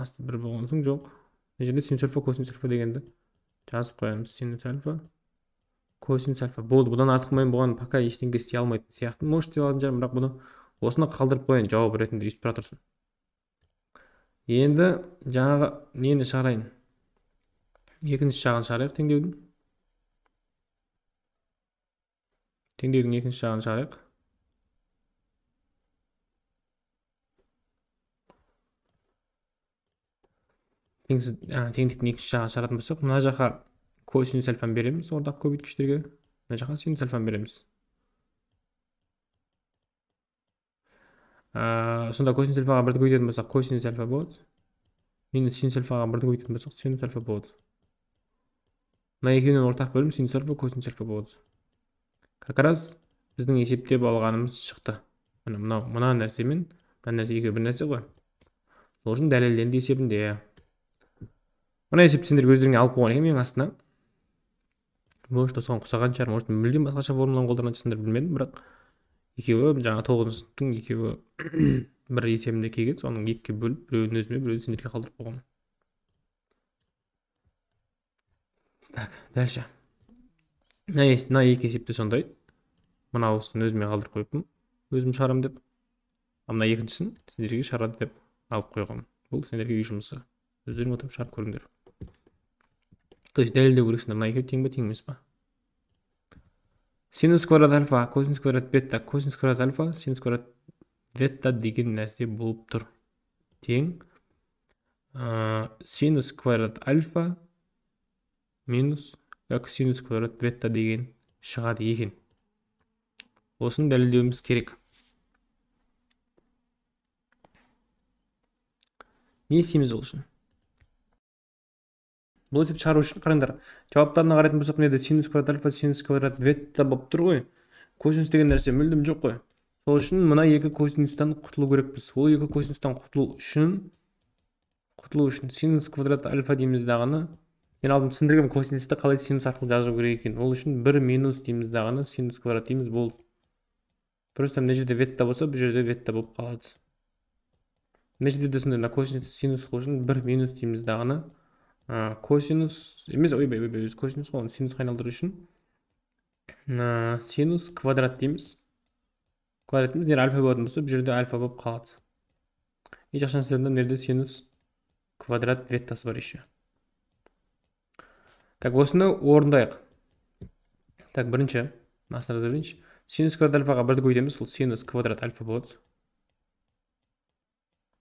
асты бір болған соң жоқ мына жерде синус альфа косинус альфа дегенді жазып қоямыз синус альфа косинус альфа болды бұдан артық мен бұған пока ештеңе істей алмайтын сияқты может істей алатын шығармын бірақ бұны осыны қалдырып қояйын жауап ретінде өйстіп тұра тұрсын енді жаңағы нені шығарайын екінші жағын шығарайық теңдеудің теңдеудің екінші жағын шығарайық тең теңдіктің екінші жағы шығаратын болсақ мына жаққа косинус альфаны береміз ортақ көбейткіштерге мына жаққа синус альфаны береміз ә, сонда косинус альфаға бірді көбейтетін болсақ косинус альфа болады минус синус альфаға бірді көбейтетін болсақ синус альфа болады мына екеуінің ортақ бөлім синус альфа косинус альфа болады как раз біздің есептеп алғанымыз шықты міне мынау мына нәрсе мен мына нәрсе екеуі бір нәрсе ғой сол үшін дәлелденді есебінде мына есепті сендер өздеріңе алып қойған екен менің астына может осыған ұқсаған шығар может мүлдем басқаша формуланы қолданатын шығарсыңдар білмедім бірақ екеуі жаңағы тоғызыншы сыныптың екеуі бір есебінде келген соның екіге бөліп біреуін өзіме біреуін сендерге қалдырып қойғанмын так дальше мына екі есепте сондай мынаусын өзіме қалдырып қойыппын өзім шығарамын деп ал мына екіншісін сендерге шығарады деп алып қойғанмын бұл сендерге үй жұмысы өздерің отырып шығарып көріңдер То есть delta y мына екеуі тең бе тең емес па синус квадрат альфа косинус квадрат бетта косинус квадрат альфа синус квадрат бетта деген нәрсе болып тұр тең синус квадрат альфа минус как синус квадрат бетта деген шығады екен осыны дәлелдеуіміз керек не істейміз ол үшін бұл есепті шығару үшін қараңдар жауаптарына қарайтын болсақ жерде синус квадрат альфа синус квадрат бета болып тұр ғой косинус деген нәрсе мүлдем жоқ қой сол үшін мына екі косинустан құтылу керекпіз ол екі косинустан құтылу үшін құтылу үшін синус квадрат альфа дейміз дағыны мен алдын түсіндіргенмін косинусты қалай синус арқылы жазу керек екенін ол үшін бір минус дейміз дағыны синус квадрат дейміз болды просто мына жерде ветта болса бұл жерде ветта болып қалады мына жерде де сондай мына косинус синус қылу үшін бір минус дейміз дағыны косинус емес ойбай ойбай өзі косинус қой оны синусқа айналдыру үшін синус квадрат дейміз квадрат дейміз егер альфа болатын болса бұл жерде альфа болып қалады и жақшан сіздерде мына жерде синус квадрат веттасы бар еще так осыны орындайық так бірінші астына жаза берейінші синус квадрат альфаға бірді көбейтеміз ол синус квадрат альфа болады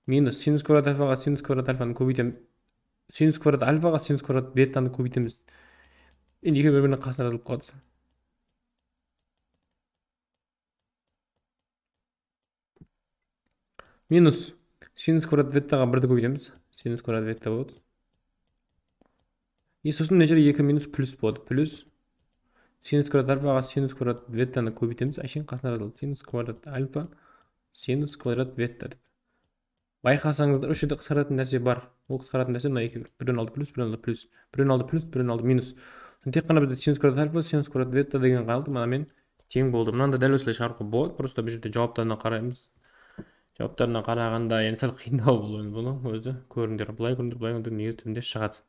минус синус квадрат альфаға синус квадрат альфаны көбейтемін синус квадрат альфаға синус квадрат бетаны көбейтеміз енді екеуі бір бірінің қасына жазылып қалады минус синус квадрат бетаға бірді көбейтеміз синус квадрат бета болады и сосын мына жерде екі минус плюс болады плюс синус квадрат альфаға синус квадрат бетаны көбейтеміз әшейін қасына жазылды синус квадрат альфа синус квадрат бетта деп байқасаңыздар осы жерде қысқаратын нәрсе бар ол қысқаратын нәрсе мына екеуі бірден алды плюс бірден алды плюс бірден алды плюс бірден алды минус тек қана бізде синус квадрат альфа синус квадрат бета деген қалды мынамен тең болды мынаны да дәл осылай шығаруға болады просто бұл жерде жауаптарына қараймыз жауаптарына қарағанда енді сәл қиындау бұл енді бұның өзі көріңдер былай көріңдер былай көріңдер негізі түбінде шығады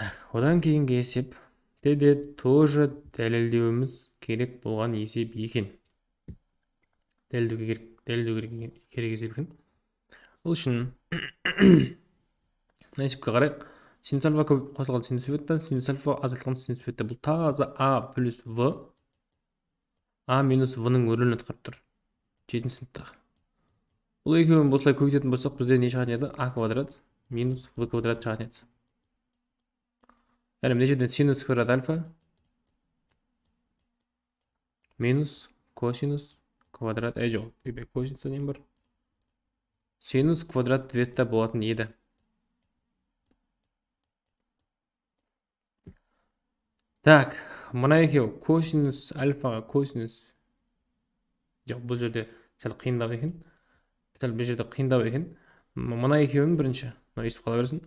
так одан кейінгі есеп де тоже дәлелдеуіміз керек болған есеп екен дәлелдеу керек дәлелдеу керек керек есеп екен ол үшін есепке қарайық синус альфа көп қосылған синус веттен синус альфа азайтылған синус веттен бұл таза а плюс в а минус в ның рөлін атқарып тұр жетінші сыныптағы бұл екеуін осылай көбейтетін болсақ бізде не шығатын еді а квадрат минус в квадрат шығатын еді яғни мына жерден синус квадрат альфа минус косинус квадрат әй жоқ косинуста нем бар синус квадрат ветті болатын еді так мына екеуі косинус альфаға косинус жоқ бұл жерде сәл қиындау екен сәл бұл жерде қиындау екен мына екеуін бірінші мына өйстіп қала берсін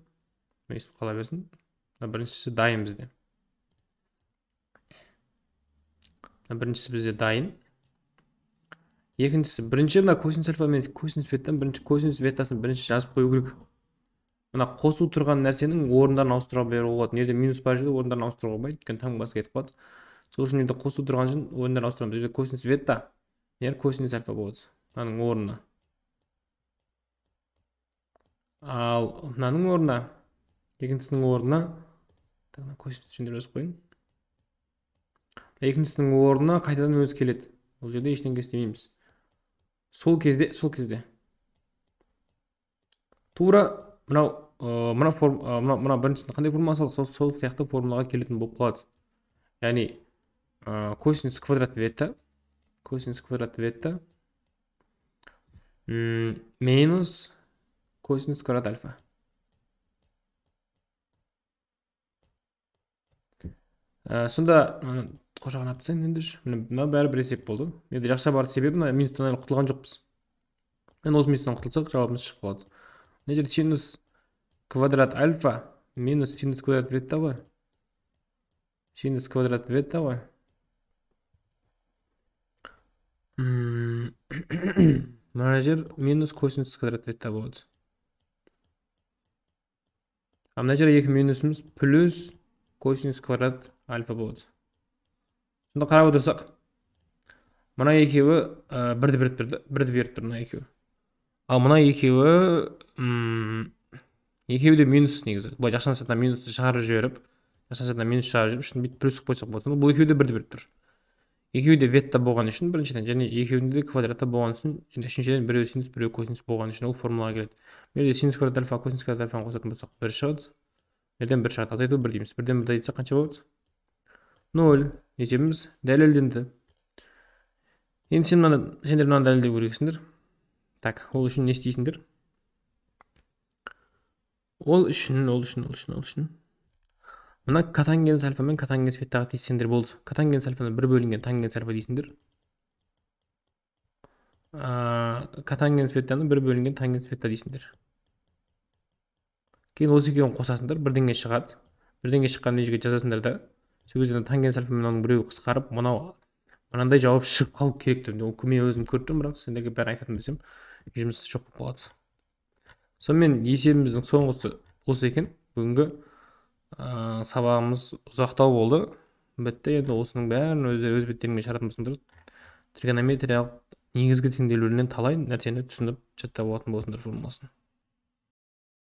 өйстіп қала берсін мына біріншісі дайын бізде біріншісі бізде дайын екіншісі бірінші мына косинус альфа мен косинус бетаны бірінші косинус бетасын бірінші жазып қою керек мына қосу тұрған нәрсенің орындарын ауыстыра беруге болады мына жерде минус бар жерде орындарын ауыстыруға болмайды өйткені таңбасы кетіп қалады сол үшін енді қосу тұрған үшін орындарын ауыстырамыз бұл жерде косинус бетта яғни косинус альфа болады мынаның орнына ал мынаның орнына екіншісінің орнына косинус түсіндіріп жазып қояйын екіншісінің орнына қайтадан өзі келеді бұл жерде ештеңе істемейміз сол кезде сол кезде тура мынау мына форм мына біріншісін қандай формулаға салдық сол, сол сияқты формулаға келетін болып қалады яғни косинус квадрат вета косинус квадрат вета минус косинус квадрат альфа сонда қоршаған апты ендеше мына бәрі бір есеп болды енді жақсы бар себебі мына минустан әлі құтылған жоқпыз енді осы минустан құтылсақ жауабымыз шығып қалады мына жерде синус квадрат альфа минус синус квадрат бета ғой синус квадрат бета ғой мына жер минус косинус квадрат бета болады а мына жерде екі минусымыз плюс косинус квадрат альфа болады енді қарап отырсақ мына екеуі ә, бірді беріп тұр да бірді беріп тұр мына екеуі ал мына екеуі екеуі де минус негізі былай жақсы сатынан минусты шығарып жіберіп жақсы сатынан минус шығарып жіберіп ішін бүйтіп плюс қылып қойсақ болады бұл екеуі де бірді беріп тұр екеуі де ветта болған үшін біріншіден және екеуінде де квадратта болған үшін және үшіншіден біреуі синус біреуі косинус болған үшін ол формулаға келеді бұл жерде синус квадрат альфа косинус квадрат альфаны қосатын болсақ бір шығады жерден бір шығады азайту бір дейміз бірден бірді айтсақ қанша болады ноль есебіміз дәлелденді енді сен мынаны сендер мынаны дәлелдеу керексіңдер так ол үшін не істейсіңдер ол үшін ол үшін ол үшін ол үшін мына катангенс альфа мен катангенс беттаға тиіссеңдер болды катангенс альфаны бір бөлінген тангенс альфа дейсіңдер катангенс беттаны бір бөлінген тангенс бетта дейсіңдер кейін осы екеуін қосасыңдар бірдеңе шығады бірдеңе шыққан мына жерге жазасыңдар да сол кезде тангенс мынаның біреуі қысқарып мынау мынандай жауап шығып қалу керек деп мен өзім көріп тұрмын бірақ сендерге бәрін айтатын болсам жұмыс жоқ болып қалады сонымен есебіміздің соңғысы осы екен бүгінгі ә, сабағымыз ұзақтау болды бітті енді осының бәрін өздері өз беттеріңмен шығаратынбысыңдар тригонометриялық негізгі теңделулерінен талай нәрсені түсініп жаттап алатын болсыңдар формуласын